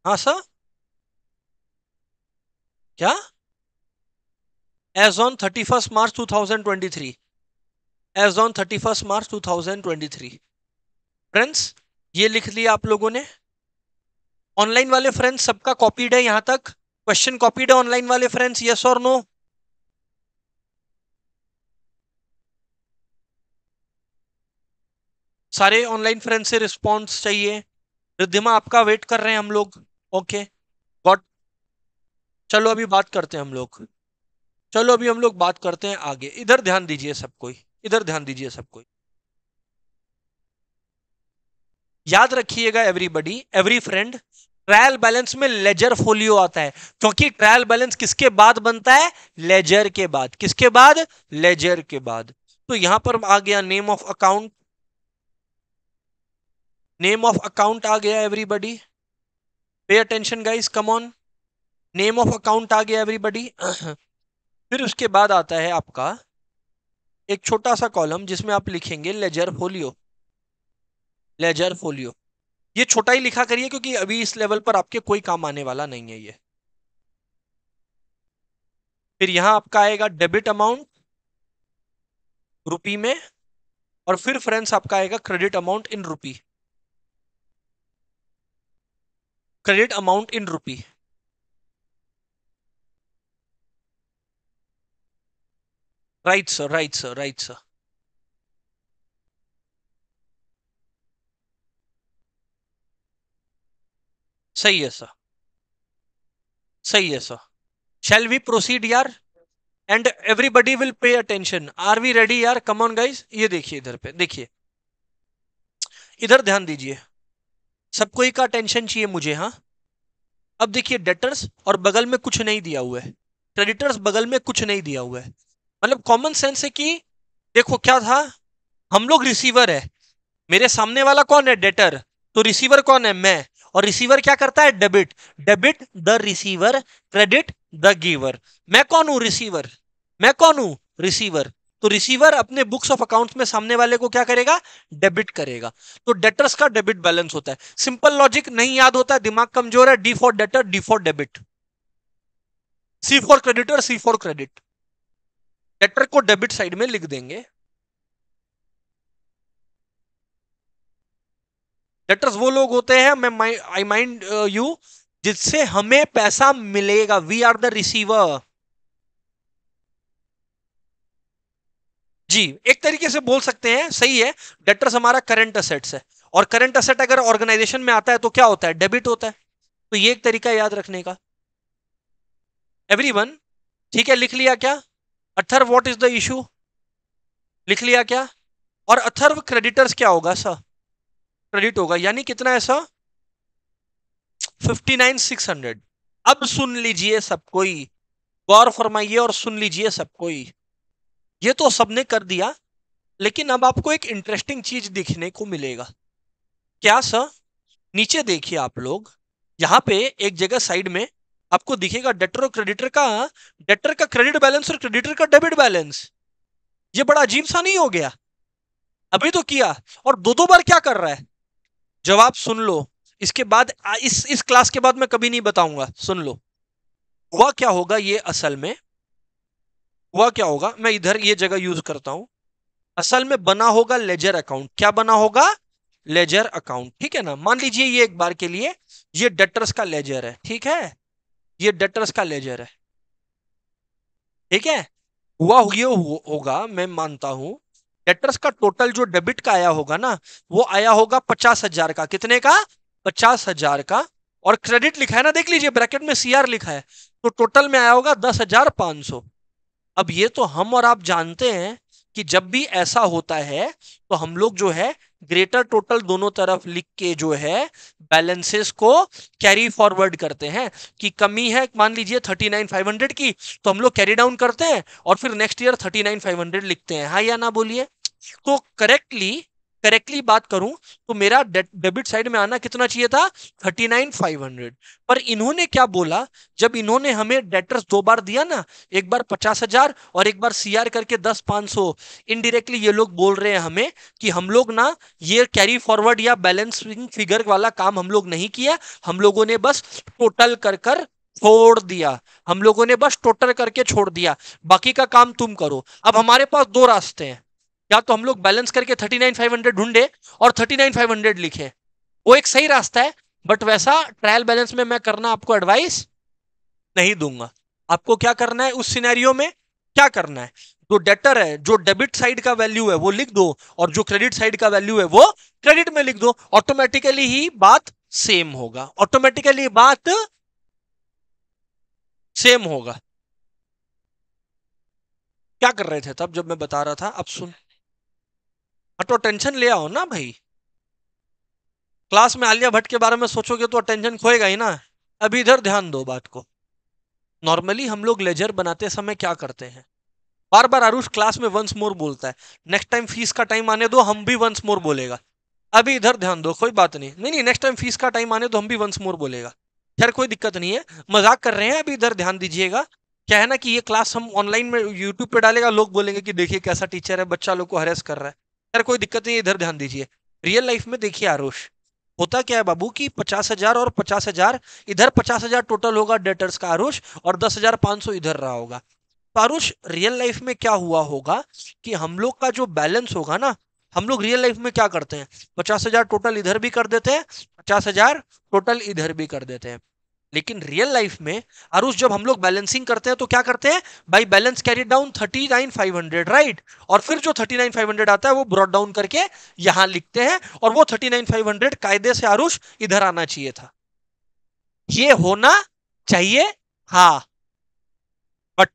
हाँ सर क्या as on thirty first March two thousand twenty three as on thirty first March two thousand twenty three friends ये लिख लिया आप लोगों ने ऑनलाइन वाले फ्रेंड्स सबका कॉपीड है यहां तक क्वेश्चन कॉपीड है ऑनलाइन वाले फ्रेंड्स यस और नो सारे ऑनलाइन फ्रेंड से रिस्पॉन्स चाहिए रिद्धिमा आपका वेट कर रहे हैं हम लोग ओके गॉड चलो अभी बात करते हैं हम लोग चलो अभी हम लोग बात करते हैं आगे इधर ध्यान दीजिए सब कोई इधर ध्यान दीजिए सब कोई याद रखिएगा everybody every friend trial balance में लेजर फोलियो आता है क्योंकि ट्रायल बैलेंस किसके बाद बनता है लेजर के बाद किसके बाद लेजर के बाद तो यहां पर आ गया name of account name of account आ गया everybody pay attention guys come on name of account आ गया एवरीबडी फिर उसके बाद आता है आपका एक छोटा सा कॉलम जिसमें आप लिखेंगे लेजर फोलियो लेजर फोलियो ये छोटा ही लिखा करिए क्योंकि अभी इस लेवल पर आपके कोई काम आने वाला नहीं है ये फिर यहां आपका आएगा डेबिट अमाउंट रुपी में और फिर फ्रेंड्स आपका आएगा credit amount in rupee credit amount in rupee right sir right sir right sir सही है सर सही है सर शैल वी प्रोसीड यार and everybody will pay attention are we ready यार कम ऑन गाइज ये देखिए इधर पे देखिए इधर ध्यान दीजिए सबको का अटेंशन चाहिए मुझे हाँ अब देखिए डेटर्स और बगल में कुछ नहीं दिया हुआ है क्रेडिटर्स बगल में कुछ नहीं दिया हुआ है मतलब कॉमन सेंस है कि देखो क्या था हम लोग रिसीवर है मेरे सामने वाला कौन है डेटर तो रिसीवर कौन है मैं और रिसीवर क्या करता है debit debit the receiver credit the giver मैं कौन हूं रिसीवर मैं कौन हूं रिसीवर तो रिसीवर अपने बुक्स ऑफ अकाउंट्स में सामने वाले को क्या करेगा डेबिट करेगा तो डेटर्स का डेबिट बैलेंस होता है सिंपल लॉजिक नहीं याद होता है दिमाग कमजोर है D for debtor D for debit C for creditor C for credit debtor को डेबिट साइड में लिख देंगे डटर्स वो लोग होते हैं मैं आई माइंड यू जिससे हमें पैसा मिलेगा वी आर द रिसीवर जी एक तरीके से बोल सकते हैं सही है डेटर्स हमारा करंट असेट्स है और करंट असेट अगर ऑर्गेनाइजेशन में आता है तो क्या होता है डेबिट होता है तो ये एक तरीका याद रखने का एवरीवन ठीक है लिख लिया क्या Atharv what is the issue लिख लिया क्या और अथर्व क्रेडिटर्स क्या होगा सर क्रेडिट होगा यानी कितना ऐसा फिफ्टी नाइन सिक्स हंड्रेड अब सुन लीजिए सब कोई गौर फरमाइए और सुन लीजिए सब कोई ये तो सबने कर दिया लेकिन अब आपको एक इंटरेस्टिंग चीज दिखने को मिलेगा क्या सर नीचे देखिए आप लोग यहाँ पे एक जगह साइड में आपको दिखेगा डेटर और क्रेडिटर का डेटर का क्रेडिट बैलेंस और क्रेडिटर का डेबिट बैलेंस ये बड़ा अजीब सा नहीं हो गया अभी तो किया और दो दो बार क्या कर रहा है जवाब सुन लो इसके बाद इस इस क्लास के बाद मैं कभी नहीं बताऊंगा सुन लो हुआ क्या होगा ये असल में हुआ क्या होगा मैं इधर ये जगह यूज करता हूं असल में बना होगा लेजर अकाउंट क्या बना होगा लेजर अकाउंट ठीक है ना मान लीजिए ये एक बार के लिए ये डटर्स का लेजर है ठीक है ये डटर्स का लेजर है ठीक है हुआ ये होगा मैं मानता हूं डेटर्स का टोटल जो डेबिट का आया होगा ना वो आया होगा पचास हजार का कितने का पचास हजार का और क्रेडिट लिखा है ना देख लीजिए ब्रैकेट में सीआर लिखा है तो टोटल में आया होगा दस हजार पांच सौ अब ये तो हम और आप जानते हैं कि जब भी ऐसा होता है तो हम लोग जो है ग्रेटर टोटल दोनों तरफ लिख के जो है बैलेंसेस को कैरी फॉरवर्ड करते हैं कि कमी है मान लीजिए थर्टी नाइन फाइव हंड्रेड की तो हम लोग कैरी डाउन करते हैं और फिर next year thirty nine five hundred लिखते हैं हाँ या ना बोलिए तो करेक्टली करेक्टली बात करूं तो मेरा डेबिट साइड में आना कितना चाहिए था थर्टी नाइन फाइव हंड्रेड पर इन्होंने क्या बोला जब इन्होंने हमें डेटर्स दो बार दिया ना एक बार पचास हजार और एक बार सीआर करके दस पांच सौ इनडिरेक्टली ये लोग बोल रहे हैं हमें कि हम लोग ना ये कैरी फॉरवर्ड या बैलेंसिंग फिगर वाला काम हम लोग नहीं किया हम लोगों ने बस टोटल कर कर छोड़ दिया हम लोगों ने बस टोटल करके छोड़ दिया बाकी का काम तुम करो अब हमारे पास दो रास्ते हैं या तो हम लोग बैलेंस करके थर्टी नाइन फाइव हंड्रेड ढूंढे और थर्टी नाइन फाइव हंड्रेड लिखे वो एक सही रास्ता है बट वैसा ट्रायल बैलेंस में मैं करना आपको एडवाइस नहीं दूंगा आपको क्या करना है उस सिनेरियो में क्या करना है जो डेटर है जो डेबिट साइड का वैल्यू है वो लिख दो और जो क्रेडिट साइड का वैल्यू है वो क्रेडिट में लिख दो ऑटोमेटिकली ही बात सेम होगा ऑटोमेटिकली बात सेम होगा क्या कर रहे थे तब जब मैं बता रहा था अब सुन हटो हाँ, तो टेंशन ले आओ ना भाई क्लास में आलिया भट्ट के बारे में सोचोगे तो टेंशन खोएगा ही ना अभी इधर ध्यान दो बात को नॉर्मली हम लोग लेजर बनाते समय क्या करते हैं बार बार आरुष क्लास में वंस मोर बोलता है नेक्स्ट टाइम फीस का टाइम आने दो हम भी वंस मोर बोलेगा अभी इधर ध्यान दो कोई बात नहीं नहीं नहीं नेक्स्ट टाइम फीस का टाइम आने दो हम भी वंस मोर बोलेगा खैर कोई दिक्कत नहीं है मजाक कर रहे हैं अभी इधर ध्यान दीजिएगा क्या है ना कि ये क्लास हम ऑनलाइन में यूट्यूब पे डालेगा लोग बोलेंगे कि देखिए कैसा टीचर है बच्चा लोग को हरेस कर रहा है यार कोई दिक्कत नहीं इधर ध्यान दीजिए रियल लाइफ में देखिए आरुष होता क्या है बाबू कि पचास हजार और पचास हजार इधर पचास हजार टोटल होगा डेटर्स का आरुष और दस हजार पांच सौ इधर रहा होगा तो आरुष रियल लाइफ में क्या हुआ होगा कि हम लोग का जो बैलेंस होगा ना हम लोग रियल लाइफ में क्या करते हैं पचास हजार टोटल इधर भी कर देते हैं पचास हजार टोटल इधर भी कर देते हैं लेकिन रियल लाइफ में अरुष जब हम लोग बैलेंसिंग करते हैं तो क्या करते हैं by balance carry down thirty nine five hundred right और फिर जो थर्टी नाइन फाइव हंड्रेड आता है वो ब्रॉड डाउन करके यहां लिखते हैं और वो थर्टी नाइन फाइव हंड्रेड कायदे से अरुष इधर आना चाहिए था ये होना चाहिए हा बट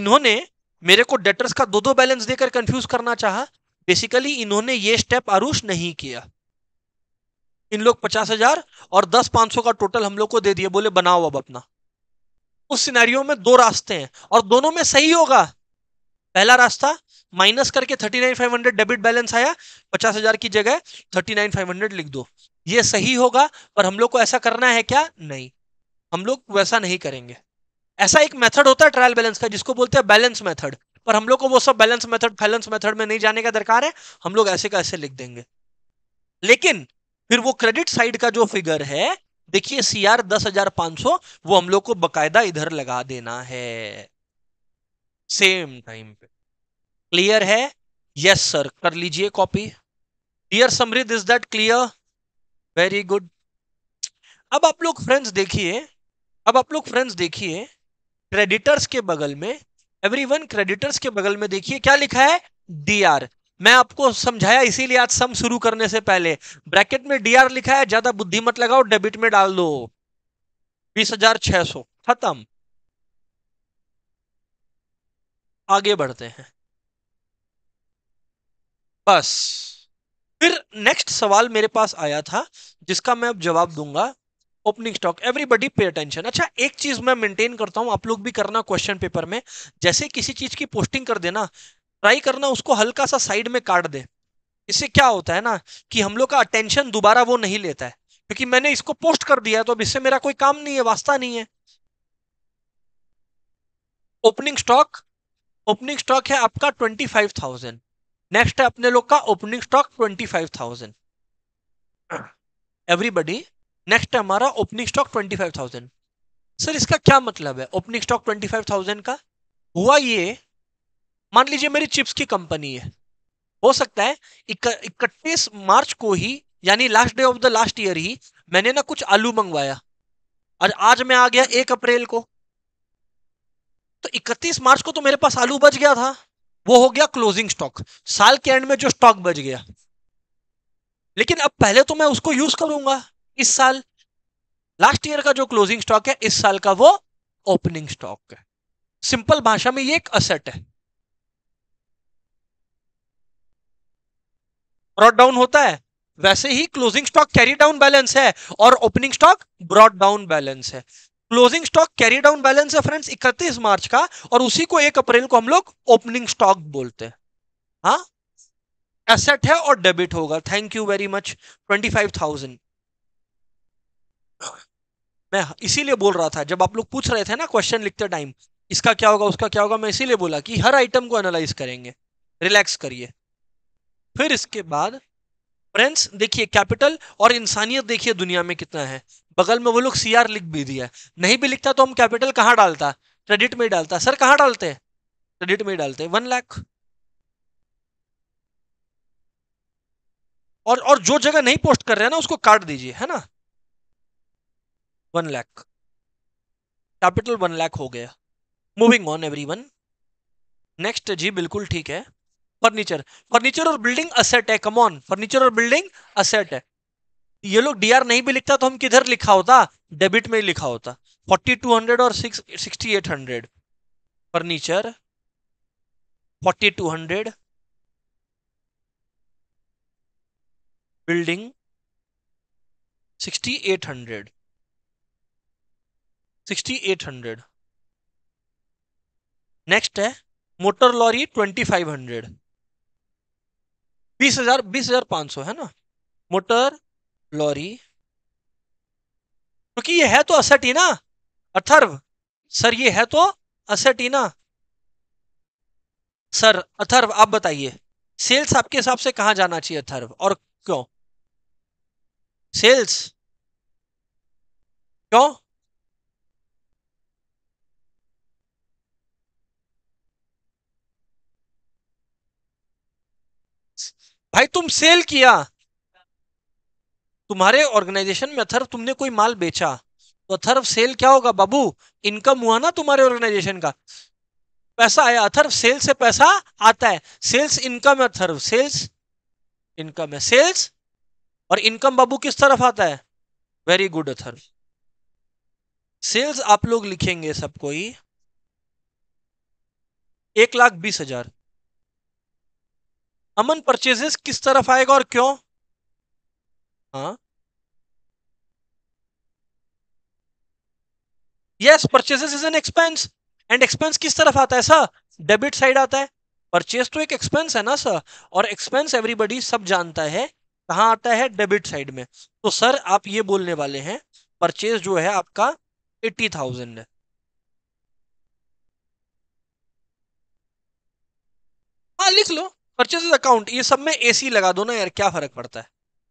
इन्होंने मेरे को डेटर्स का दो दो बैलेंस देकर कंफ्यूज करना चाहा बेसिकली इन्होंने ये स्टेप अरुष नहीं किया इन लोग पचास हजार और दस पांच सौ का टोटल हम लोग को दे दिए बोले बनाओ अब अपना उस सिनेरियो में दो रास्ते हैं और दोनों में सही होगा पहला रास्ता माइनस करके thirty nine five hundred debit balance आया पचास हजार की जगह थर्टी नाइन फाइव हंड्रेड लिख दो ये सही होगा पर हम लोग को ऐसा करना है क्या नहीं हम लोग वैसा नहीं करेंगे ऐसा एक मेथड होता है ट्रायल बैलेंस का जिसको बोलते हैं बैलेंस मेथड पर हम लोग को वो सब बैलेंस मेथड फैलेंस मेथड में नहीं जाने का दरकार है हम लोग ऐसे का ऐसे लिख देंगे लेकिन फिर वो क्रेडिट साइड का जो फिगर है देखिए सी आर दस हजार पांच सौ वो हम लोग को बकायदा इधर लगा देना है सेम टाइम पे क्लियर है यस सर कर लीजिए copy dear Samriddh is that clear very good अब आप लोग फ्रेंड्स देखिए अब आप लोग फ्रेंड्स देखिए क्रेडिटर्स के बगल में एवरीवन क्रेडिटर्स के बगल में देखिए क्या लिखा है डी आर मैं आपको समझाया इसीलिए आज सम शुरू करने से पहले ब्रैकेट में डी लिखा है ज्यादा बुद्धि मत लगाओ डेबिट में डाल दो बीस हजार छह सौ खत्म आगे बढ़ते हैं बस फिर नेक्स्ट सवाल मेरे पास आया था जिसका मैं अब जवाब दूंगा opening stock everybody pay attention अच्छा एक चीज मैं मेंटेन करता हूं आप लोग भी करना क्वेश्चन पेपर में जैसे किसी चीज की पोस्टिंग कर देना ट्राई करना उसको हल्का सा साइड में काट दे इससे क्या होता है ना कि हम लोग का अटेंशन दोबारा वो नहीं लेता है क्योंकि मैंने इसको पोस्ट कर दिया तो अब इससे मेरा कोई काम नहीं है वास्ता नहीं है ओपनिंग स्टॉक ओपनिंग स्टॉक है आपका ट्वेंटी फाइव थाउजेंड नेक्स्ट है अपने लोग का opening stock twenty five thousand everybody next है हमारा opening stock twenty five thousand sir इसका क्या मतलब है opening stock twenty five thousand का हुआ ये मान लीजिए मेरी चिप्स की कंपनी है हो सकता है इकतीस मार्च को ही यानी last day of the last year ही मैंने ना कुछ आलू मंगवाया और आज मैं आ गया एक अप्रैल को तो 31 मार्च को तो मेरे पास आलू बच गया था वो हो गया क्लोजिंग स्टॉक साल के एंड में जो स्टॉक बच गया लेकिन अब पहले तो मैं उसको यूज करूंगा इस साल लास्ट ईयर का जो क्लोजिंग स्टॉक है इस साल का वो ओपनिंग स्टॉक है सिंपल भाषा में ये एक असेट है ब्रॉड डाउन होता है वैसे ही closing stock carry down balance है और opening stock brought down balance है closing stock carry down balance है फ्रेंड्स इकतीस मार्च का और उसी को एक अप्रैल को हम लोग ओपनिंग स्टॉक बोलते हैं हाँ एसेट है और डेबिट होगा thank you very much twenty five thousand मैं इसीलिए बोल रहा था जब आप लोग पूछ रहे थे ना क्वेश्चन लिखते टाइम इसका क्या होगा उसका क्या होगा मैं इसीलिए बोला कि हर आइटम को एनालाइज करेंगे रिलैक्स करिए फिर इसके बाद फ्रेंड्स देखिए कैपिटल और इंसानियत देखिए दुनिया में कितना है बगल में वो लोग सी लिख भी दिया नहीं भी लिखता तो हम कैपिटल कहाँ डालता क्रेडिट में डालता सर कहाँ डालते हैं क्रेडिट में डालते हैं वन लाख और और जो जगह नहीं पोस्ट कर रहे हैं ना उसको काट दीजिए है ना one lakh capital one lakh हो गया moving on everyone next जी बिल्कुल ठीक है फर्नीचर फर्नीचर और बिल्डिंग असेट है कमॉन फर्नीचर और बिल्डिंग असेट है ये लोग डीआर नहीं भी लिखता तो हम किधर लिखा होता डेबिट में लिखा होता फोर्टी टू हंड्रेड और six sixty eight hundred furniture forty two hundred building sixty eight hundred sixty eight hundred next है motor lorry twenty five hundred बीस हजार बीस हजार पांच सौ है ना मोटर लॉरी क्योंकि तो ये है तो असेट ही ना अथर्व सर ये है तो असेट ही ना सर अथर्व आप बताइए सेल्स आपके हिसाब से कहां जाना चाहिए अथर्व और क्यों सेल्स क्यों भाई तुम सेल किया तुम्हारे ऑर्गेनाइजेशन में अथर्व तुमने कोई माल बेचा तो अथर्व सेल क्या होगा बाबू इनकम हुआ ना तुम्हारे ऑर्गेनाइजेशन का पैसा आया अथर्व सेल से पैसा आता है सेल्स इनकम है अथर्व सेल्स इनकम है सेल्स और इनकम बाबू किस तरफ आता है वेरी गुड अथर्व सेल्स आप लोग लिखेंगे सबको ही एक लाख बीस हजार अमन परचेजेस किस तरफ आएगा और क्यों हाँ yes purchases is an expense and expense किस तरफ आता है सर डेबिट साइड आता है परचेज तो एक एक्सपेंस है ना सर और एक्सपेंस एवरीबडी सब जानता है कहाँ आता है डेबिट साइड में तो सर आप ये बोलने वाले हैं परचेज जो है आपका एट्टी थाउजेंड है हाँ लिख लो परचेज अकाउंट ये सब में एसी लगा दो ना यार क्या फर्क पड़ता है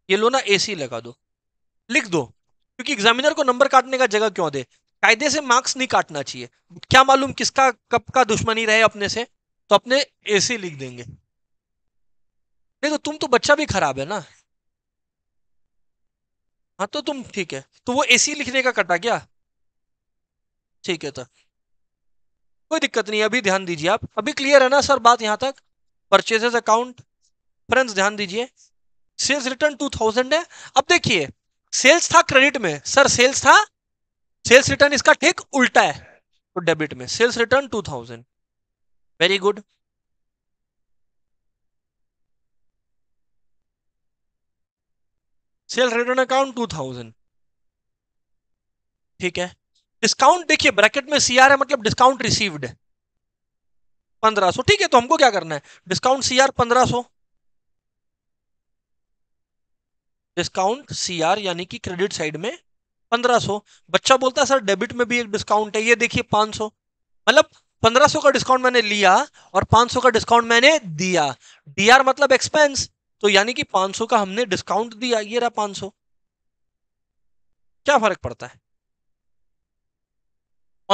ये लो ना एसी लगा दो लिख दो क्योंकि एग्जामिनर को नंबर काटने का जगह क्यों दे कायदे से मार्क्स नहीं काटना चाहिए क्या मालूम किसका कब का दुश्मनी रहे अपने से तो अपने एसी लिख देंगे नहीं तो तुम तो बच्चा भी खराब है ना हाँ तो तुम ठीक है तो वो एसी लिखने का कटा क्या ठीक है तो कोई दिक्कत नहीं अभी ध्यान दीजिए आप अभी क्लियर है ना सर बात यहाँ तक परचेजेस अकाउंट फ्रेंड्स ध्यान दीजिए सेल्स रिटर्न टू थाउजेंड है अब देखिए सेल्स था क्रेडिट में सर सेल्स था सेल्स रिटर्न इसका ठीक उल्टा है तो डेबिट में sales return two thousand very good sales return account two thousand ठीक है डिस्काउंट देखिए ब्रैकेट में सीआर है मतलब डिस्काउंट रिसीव्ड है पंद्रह सो ठीक है तो हमको क्या करना है डिस्काउंट सी आर पंद्रह सो डिस्काउंट सी आर यानी कि क्रेडिट साइड में पंद्रह सो बच्चा बोलता है सर डेबिट में भी एक डिस्काउंट है ये देखिए पांच सौ मतलब पंद्रह सौ का डिस्काउंट मैंने लिया और पांच सौ का डिस्काउंट मैंने दिया डी आर मतलब एक्सपेंस तो यानी कि पांच सौ का हमने डिस्काउंट दिया ये रहा पांच सौ क्या फर्क पड़ता है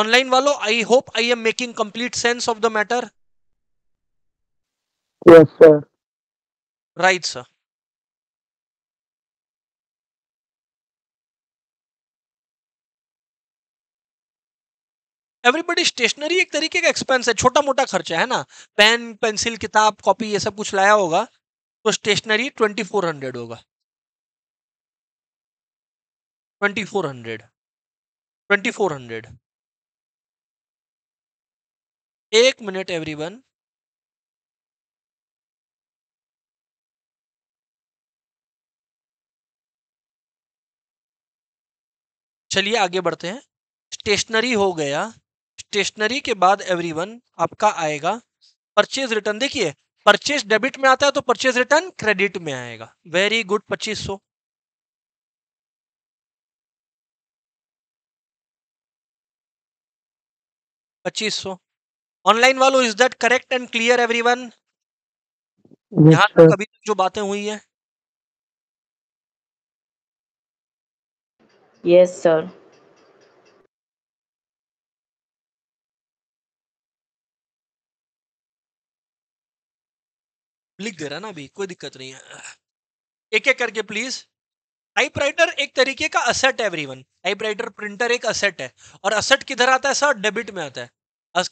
ऑनलाइन वालों I hope I am making complete sense of the matter yes sir right sir everybody stationery एक तरीके का एक्सपेंस है छोटा मोटा खर्चा है ना पेन पेंसिल किताब कॉपी ये सब कुछ लाया होगा तो स्टेशनरी ट्वेंटी फोर हंड्रेड होगा twenty four hundred twenty four hundred एक मिनट एवरीवन चलिए आगे बढ़ते हैं स्टेशनरी हो गया स्टेशनरी के बाद एवरीवन आपका आएगा परचेज रिटर्न देखिए परचेज डेबिट में आता है तो परचेज रिटर्न क्रेडिट में आएगा वेरी गुड पच्चीस सौ पच्चीस सौ ऑनलाइन वालों is that correct and clear everyone यहाँ तक अभी तक जो बातें हुई है यस सर लिख दे रहा ना अभी कोई दिक्कत नहीं है एक एक करके प्लीज टाइपराइटर एक तरीके का असेट है एवरीवन टाइपराइटर प्रिंटर एक असेट है और असेट किधर आता है सर डेबिट में आता है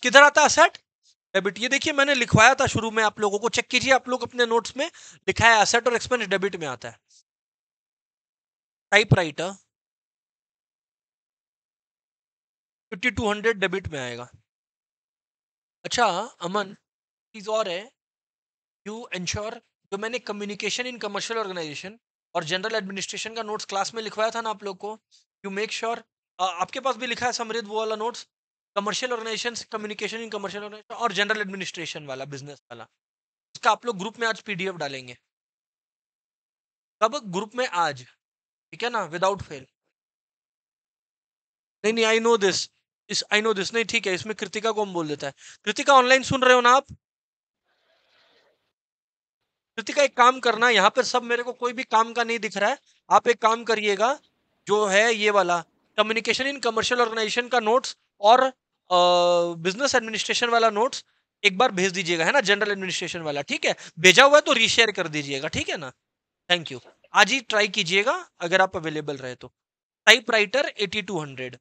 किधर आता असेट डेबिट ये देखिए मैंने लिखवाया था शुरू में आप लोगों को चेक कीजिए आप लोग अपने नोट्स में लिखा है असेट और एक्सपेंस डेबिट में आता है typewriter fifty two hundred debit में आएगा अच्छा अमन चीज और है यू इंश्योर जो मैंने कम्युनिकेशन इन कमर्शियल ऑर्गेनाइजेशन और जनरल एडमिनिस्ट्रेशन का नोट्स क्लास में लिखवाया था ना आप लोग को यू मेक श्योर आपके पास भी लिखा है समृद्ध वो वाला notes commercial organisation communication in commercial organisation और जनरल एडमिनिस्ट्रेशन वाला बिजनेस वाला इसका आप लोग ग्रुप में आज पीडीएफ डालेंगे कब ग्रुप में आज ठीक है ना विदाउट फेल नहीं नहीं आई नो दिस इस आई नो दिस नहीं ठीक है इसमें कृतिका को हम बोल देता है कृतिका ऑनलाइन सुन रहे हो ना आप कृतिका एक काम करना यहाँ पर सब मेरे को कोई भी काम का नहीं दिख रहा है आप एक काम करिएगा जो है ये वाला कम्युनिकेशन इन कमर्शियल ऑर्गेनाइजेशन का नोट्स और बिजनेस एडमिनिस्ट्रेशन वाला नोट्स एक बार भेज दीजिएगा है ना जनरल एडमिनिस्ट्रेशन वाला ठीक है भेजा हुआ है तो रीशेयर कर दीजिएगा ठीक है ना थैंक यू आज ही ट्राई कीजिएगा अगर आप अवेलेबल रहे तो typewriter eighty two hundred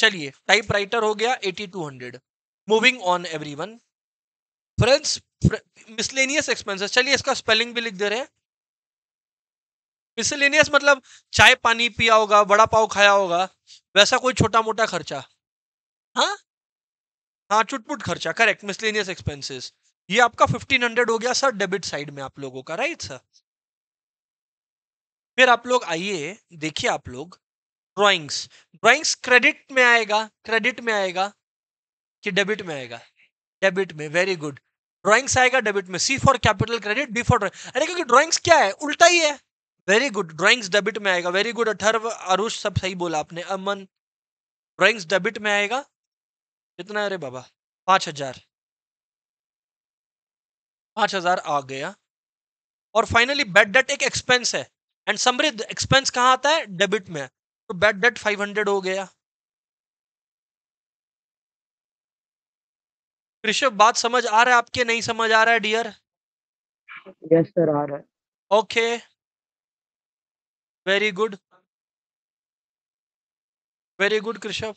चलिए टाइप राइटर हो गया eighty two hundred moving on everyone friends miscellaneous expenses चलिए इसका स्पेलिंग भी लिख दे रहे हैं मिसलेनियस मतलब चाय पानी पिया होगा बड़ा पाव खाया होगा वैसा कोई छोटा मोटा खर्चा हाँ हाँ चुटपुट खर्चा करेक्ट मिसलेनियस एक्सपेंसेस ये आपका फिफ्टीन हंड्रेड हो गया सर डेबिट साइड में आप लोगों का राइट सर फिर आप लोग आइए देखिए आप लोग ड्राइंग्स ड्राइंग्स क्रेडिट में आएगा क्रेडिट में आएगा कि डेबिट में आएगा डेबिट में वेरी गुड ड्राइंग्स आएगा डेबिट में C for capital credit D for अरे क्योंकि ड्राइंग्स क्या है उल्टा ही है वेरी गुड ड्राइंग्स डेबिट में आएगा वेरी गुड अठर्व अरुष सब सही बोला आपने अमन ड्राइंग्स डेबिट में आएगा कितना अरे बाबा पाँच हजार पाँच हजार आ गया और फाइनली बेड डेट एक एक्सपेंस है एंड समृद्ध एक्सपेंस कहाँ आता है डेबिट में तो बेड डेट फाइव हंड्रेड हो गया ऋषभ बात समझ आ रहा है आपके नहीं समझ आ रहा है डियर यस सर आ रहा है okay okay. Very good very good Krishabh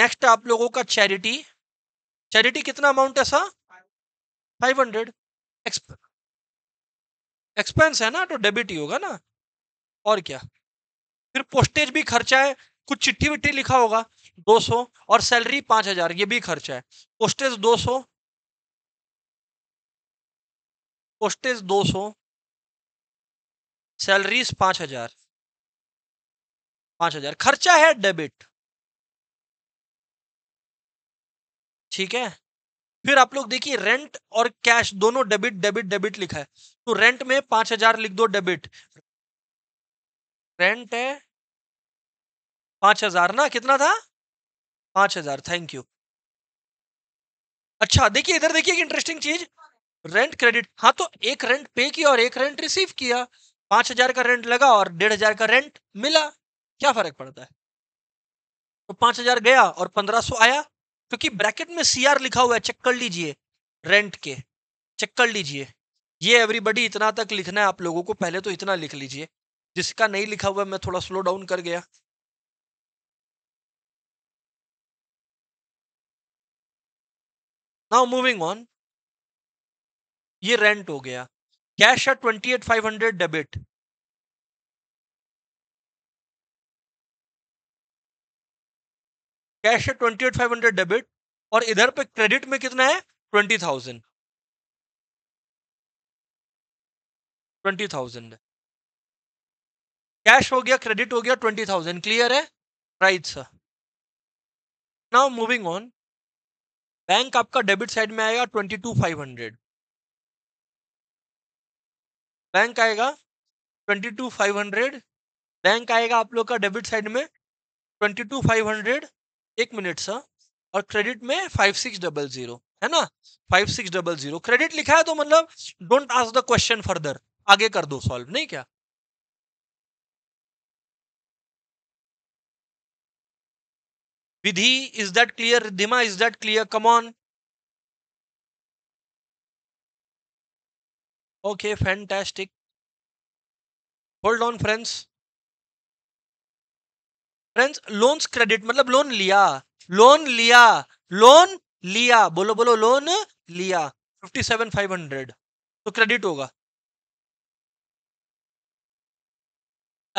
next आप लोगों का चैरिटी चैरिटी कितना अमाउंट है सर फाइव हंड्रेड एक्सपेंस है ना तो डेबिट ही होगा ना और क्या फिर पोस्टेज भी खर्चा है कुछ चिट्ठी विट्ठी लिखा होगा 200 और सैलरी 5000 ये भी खर्चा है पोस्टेज 200 पोस्टेज 200 सैलरीज पांच हजार पांच हजार खर्चा है डेबिट ठीक है फिर आप लोग देखिए रेंट और कैश दोनों डेबिट डेबिट डेबिट लिखा है तो रेंट में पांच हजार लिख दो डेबिट रेंट है पांच हजार ना कितना था पांच हजार थैंक यू अच्छा देखिए इधर देखिए इंटरेस्टिंग चीज रेंट क्रेडिट हाँ तो एक रेंट पे किया और एक रेंट रिसीव किया पांच हजार का रेंट लगा और डेढ़ हजार का रेंट मिला क्या फर्क पड़ता है तो पांच हजार गया और पंद्रह सौ आया क्योंकि ब्रैकेट में सीआर लिखा हुआ है चेक कर लीजिए रेंट के चेक कर लीजिए ये एवरीबडी इतना तक लिखना है आप लोगों को पहले तो इतना लिख लीजिए जिसका नहीं लिखा हुआ मैं थोड़ा स्लो डाउन कर गया नाउ मूविंग ऑन ये रेंट हो गया कैश है twenty eight five hundred debit cash है twenty eight five hundred debit और इधर पे क्रेडिट में कितना है twenty thousand twenty thousand cash हो गया क्रेडिट हो गया ट्वेंटी थाउजेंड क्लियर है right sir now moving on bank आपका डेबिट साइड में आएगा twenty two five hundred bank आएगा twenty two five hundred bank आएगा आप लोग का डेबिट साइड में ट्वेंटी टू फाइव हंड्रेड एक मिनट सा और क्रेडिट में फाइव सिक्स डबल जीरो है ना five six double zero credit लिखा है तो मतलब don't ask the question further आगे कर दो सॉल्व नहीं क्या Vidhi is that clear Ridhima is that clear come on okay fantastic hold on friends friends loans credit मतलब लोन लिया लोन लिया लोन लिया बोलो बोलो लोन लिया फिफ्टी सेवन फाइव हंड्रेड तो क्रेडिट होगा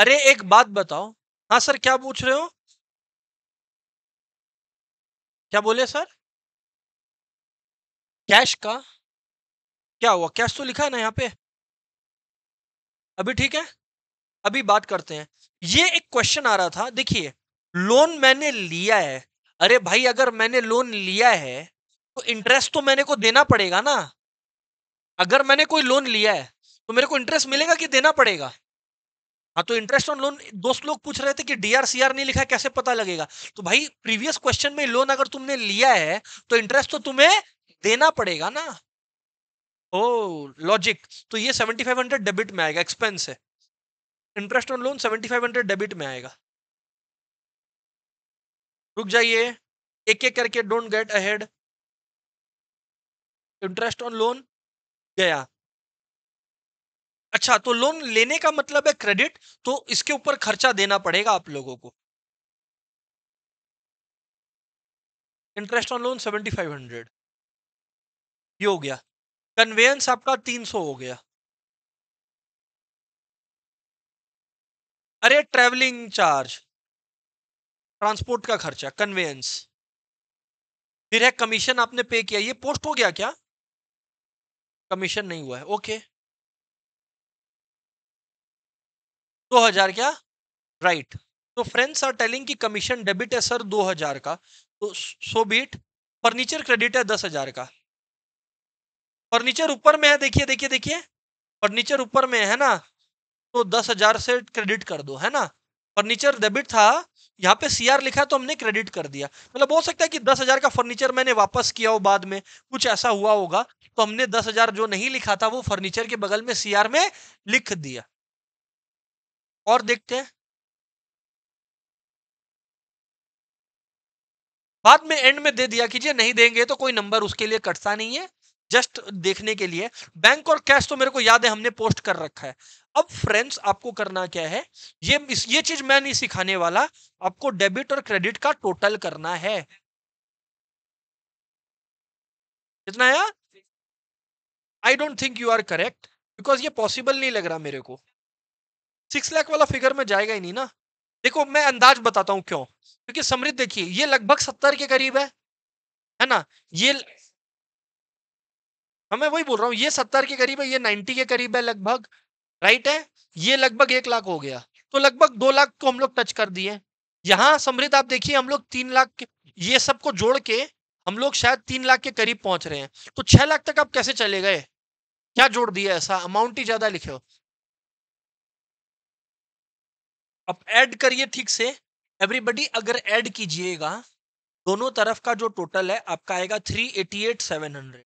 अरे एक बात बताओ हाँ सर क्या पूछ रहे हो क्या बोले सर कैश का क्या हुआ कैश तो लिखा है ना यहाँ पे अभी ठीक है अभी बात करते हैं ये एक क्वेश्चन आ रहा था देखिए लोन मैंने लिया है अरे भाई अगर मैंने लोन लिया है तो इंटरेस्ट तो मैंने को देना पड़ेगा ना अगर मैंने कोई लोन लिया है तो मेरे को इंटरेस्ट मिलेगा कि देना पड़ेगा हाँ तो इंटरेस्ट ऑन लोन दोस्त लोग पूछ रहे थे कि डीआरसीआर नहीं लिखा कैसे पता लगेगा तो भाई प्रीवियस क्वेश्चन में लोन अगर तुमने लिया है तो इंटरेस्ट तो तुम्हें देना पड़ेगा ना ओ लॉजिक तो ये सेवेंटी फाइव हंड्रेड डेबिट में आएगा एक्सपेंस है interest on loan seventy five hundred debit में आएगा रुक जाइए एक एक करके don't get ahead interest on loan गया अच्छा तो लोन लेने का मतलब है क्रेडिट तो इसके ऊपर खर्चा देना पड़ेगा आप लोगों को interest on loan seventy five hundred ये हो गया कन्वेयंस आपका तीन सौ हो गया अरे ट्रेवलिंग चार्ज ट्रांसपोर्ट का खर्चा कन्वेयंस फिर है कमीशन आपने पे किया ये पोस्ट हो गया क्या कमीशन नहीं हुआ है ओके दो हजार क्या राइट तो फ्रेंड्स आर टेलिंग की कमीशन डेबिट है सर दो हजार का तो सो बीट फर्नीचर क्रेडिट है दस हजार का फर्नीचर ऊपर में है देखिए देखिए देखिए फर्नीचर ऊपर में है ना तो दस हजार से क्रेडिट कर दो है ना फर्नीचर डेबिट था यहाँ पे सीआर लिखा तो हमने क्रेडिट कर दिया मतलब हो सकता है कि दस हजार का फर्नीचर मैंने वापस किया हो बाद में कुछ ऐसा हुआ होगा तो हमने दस हजार जो नहीं लिखा था वो फर्नीचर के बगल में सीआर में लिख दिया और देखते हैं बाद में एंड में दे दिया कीजिए नहीं देंगे तो कोई नंबर उसके लिए कटता नहीं है जस्ट देखने के लिए बैंक और कैश तो मेरे को याद है हमने पोस्ट कर रखा है अब फ्रेंड्स आपको करना क्या है ये इस, ये चीज मैं नहीं सिखाने वाला आपको डेबिट और क्रेडिट का टोटल करना है कितना है I don't think you are correct because ये पॉसिबल नहीं लग रहा मेरे को सिक्स लाख वाला फिगर में जाएगा ही नहीं ना देखो मैं अंदाज बताता हूं क्यों क्योंकि समृद्ध देखिए ये लगभग सत्तर के करीब है है ना ये मैं वही बोल रहा हूँ ये सत्तर के करीब है ये नाइन्टी के करीब है लगभग राइट है ये लगभग एक लाख हो गया तो लगभग दो लाख को हम लोग टच कर दिए यहाँ समृद्ध आप देखिए हम लोग तीन लाख ये सब को जोड़ के हम लोग शायद तीन लाख के करीब पहुंच रहे हैं तो छह लाख तक आप कैसे चले गए क्या जोड़ दिया ऐसा अमाउंट ही ज्यादा लिखे हो अब ऐड करिए ठीक से एवरीबडी अगर ऐड कीजिएगा दोनों तरफ का जो टोटल है आपका आएगा three eighty eight seven hundred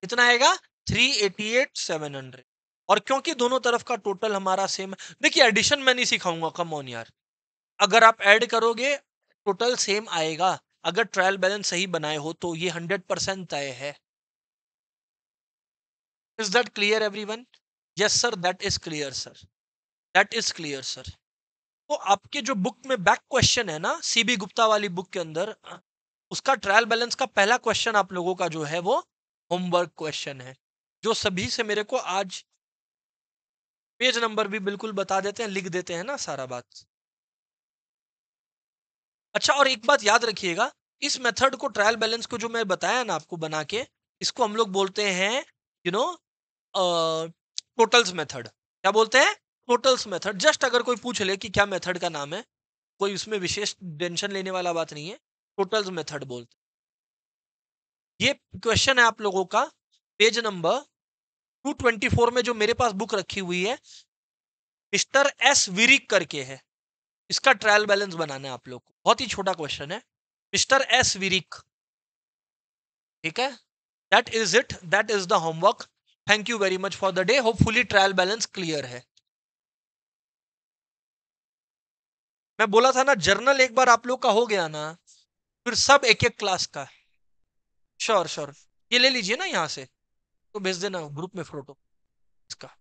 कितना आएगा three eighty eight seven hundred और क्योंकि दोनों तरफ का टोटल हमारा सेम है देखिए एडिशन मैं नहीं सिखाऊंगा कम ऑन यार अगर आप ऐड करोगे टोटल सेम आएगा अगर ट्रायल बैलेंस सही बनाए हो तो ये हंड्रेड परसेंट तय है is that clear everyone yes sir that is clear sir that is clear sir तो आपके जो बुक में बैक क्वेश्चन है ना सीबी गुप्ता वाली बुक के अंदर उसका ट्रायल बैलेंस का पहला क्वेश्चन आप लोगों का जो है वो होमवर्क क्वेश्चन है जो सभी से मेरे को आज पेज नंबर भी बिल्कुल बता देते हैं लिख देते हैं ना सारा बात अच्छा और एक बात याद रखिएगा इस मेथड को ट्रायल बैलेंस को जो मैं बताया ना आपको बना के इसको हम लोग बोलते हैं यू नो टोटल्स मेथड क्या बोलते हैं टोटल्स मेथड जस्ट अगर कोई पूछ ले कि क्या मेथड का नाम है कोई उसमें विशेष टेंशन लेने वाला बात नहीं है टोटल्स मेथड बोलते ये क्वेश्चन है आप लोगों का पेज नंबर 224 में जो मेरे पास बुक रखी हुई है मिस्टर एस विरिक करके है इसका ट्रायल बैलेंस बनाना है आप लोग को बहुत ही छोटा क्वेश्चन है मिस्टर एस विरिक ठीक है that is it that is the homework thank you very much for the day hopefully trial balance clear है मैं बोला था ना जर्नल एक बार आप लोग का हो गया ना फिर सब एक एक क्लास का है श्योर श्योर ये ले लीजिए ना यहाँ से तो भेज देना ग्रुप में फोटो इसका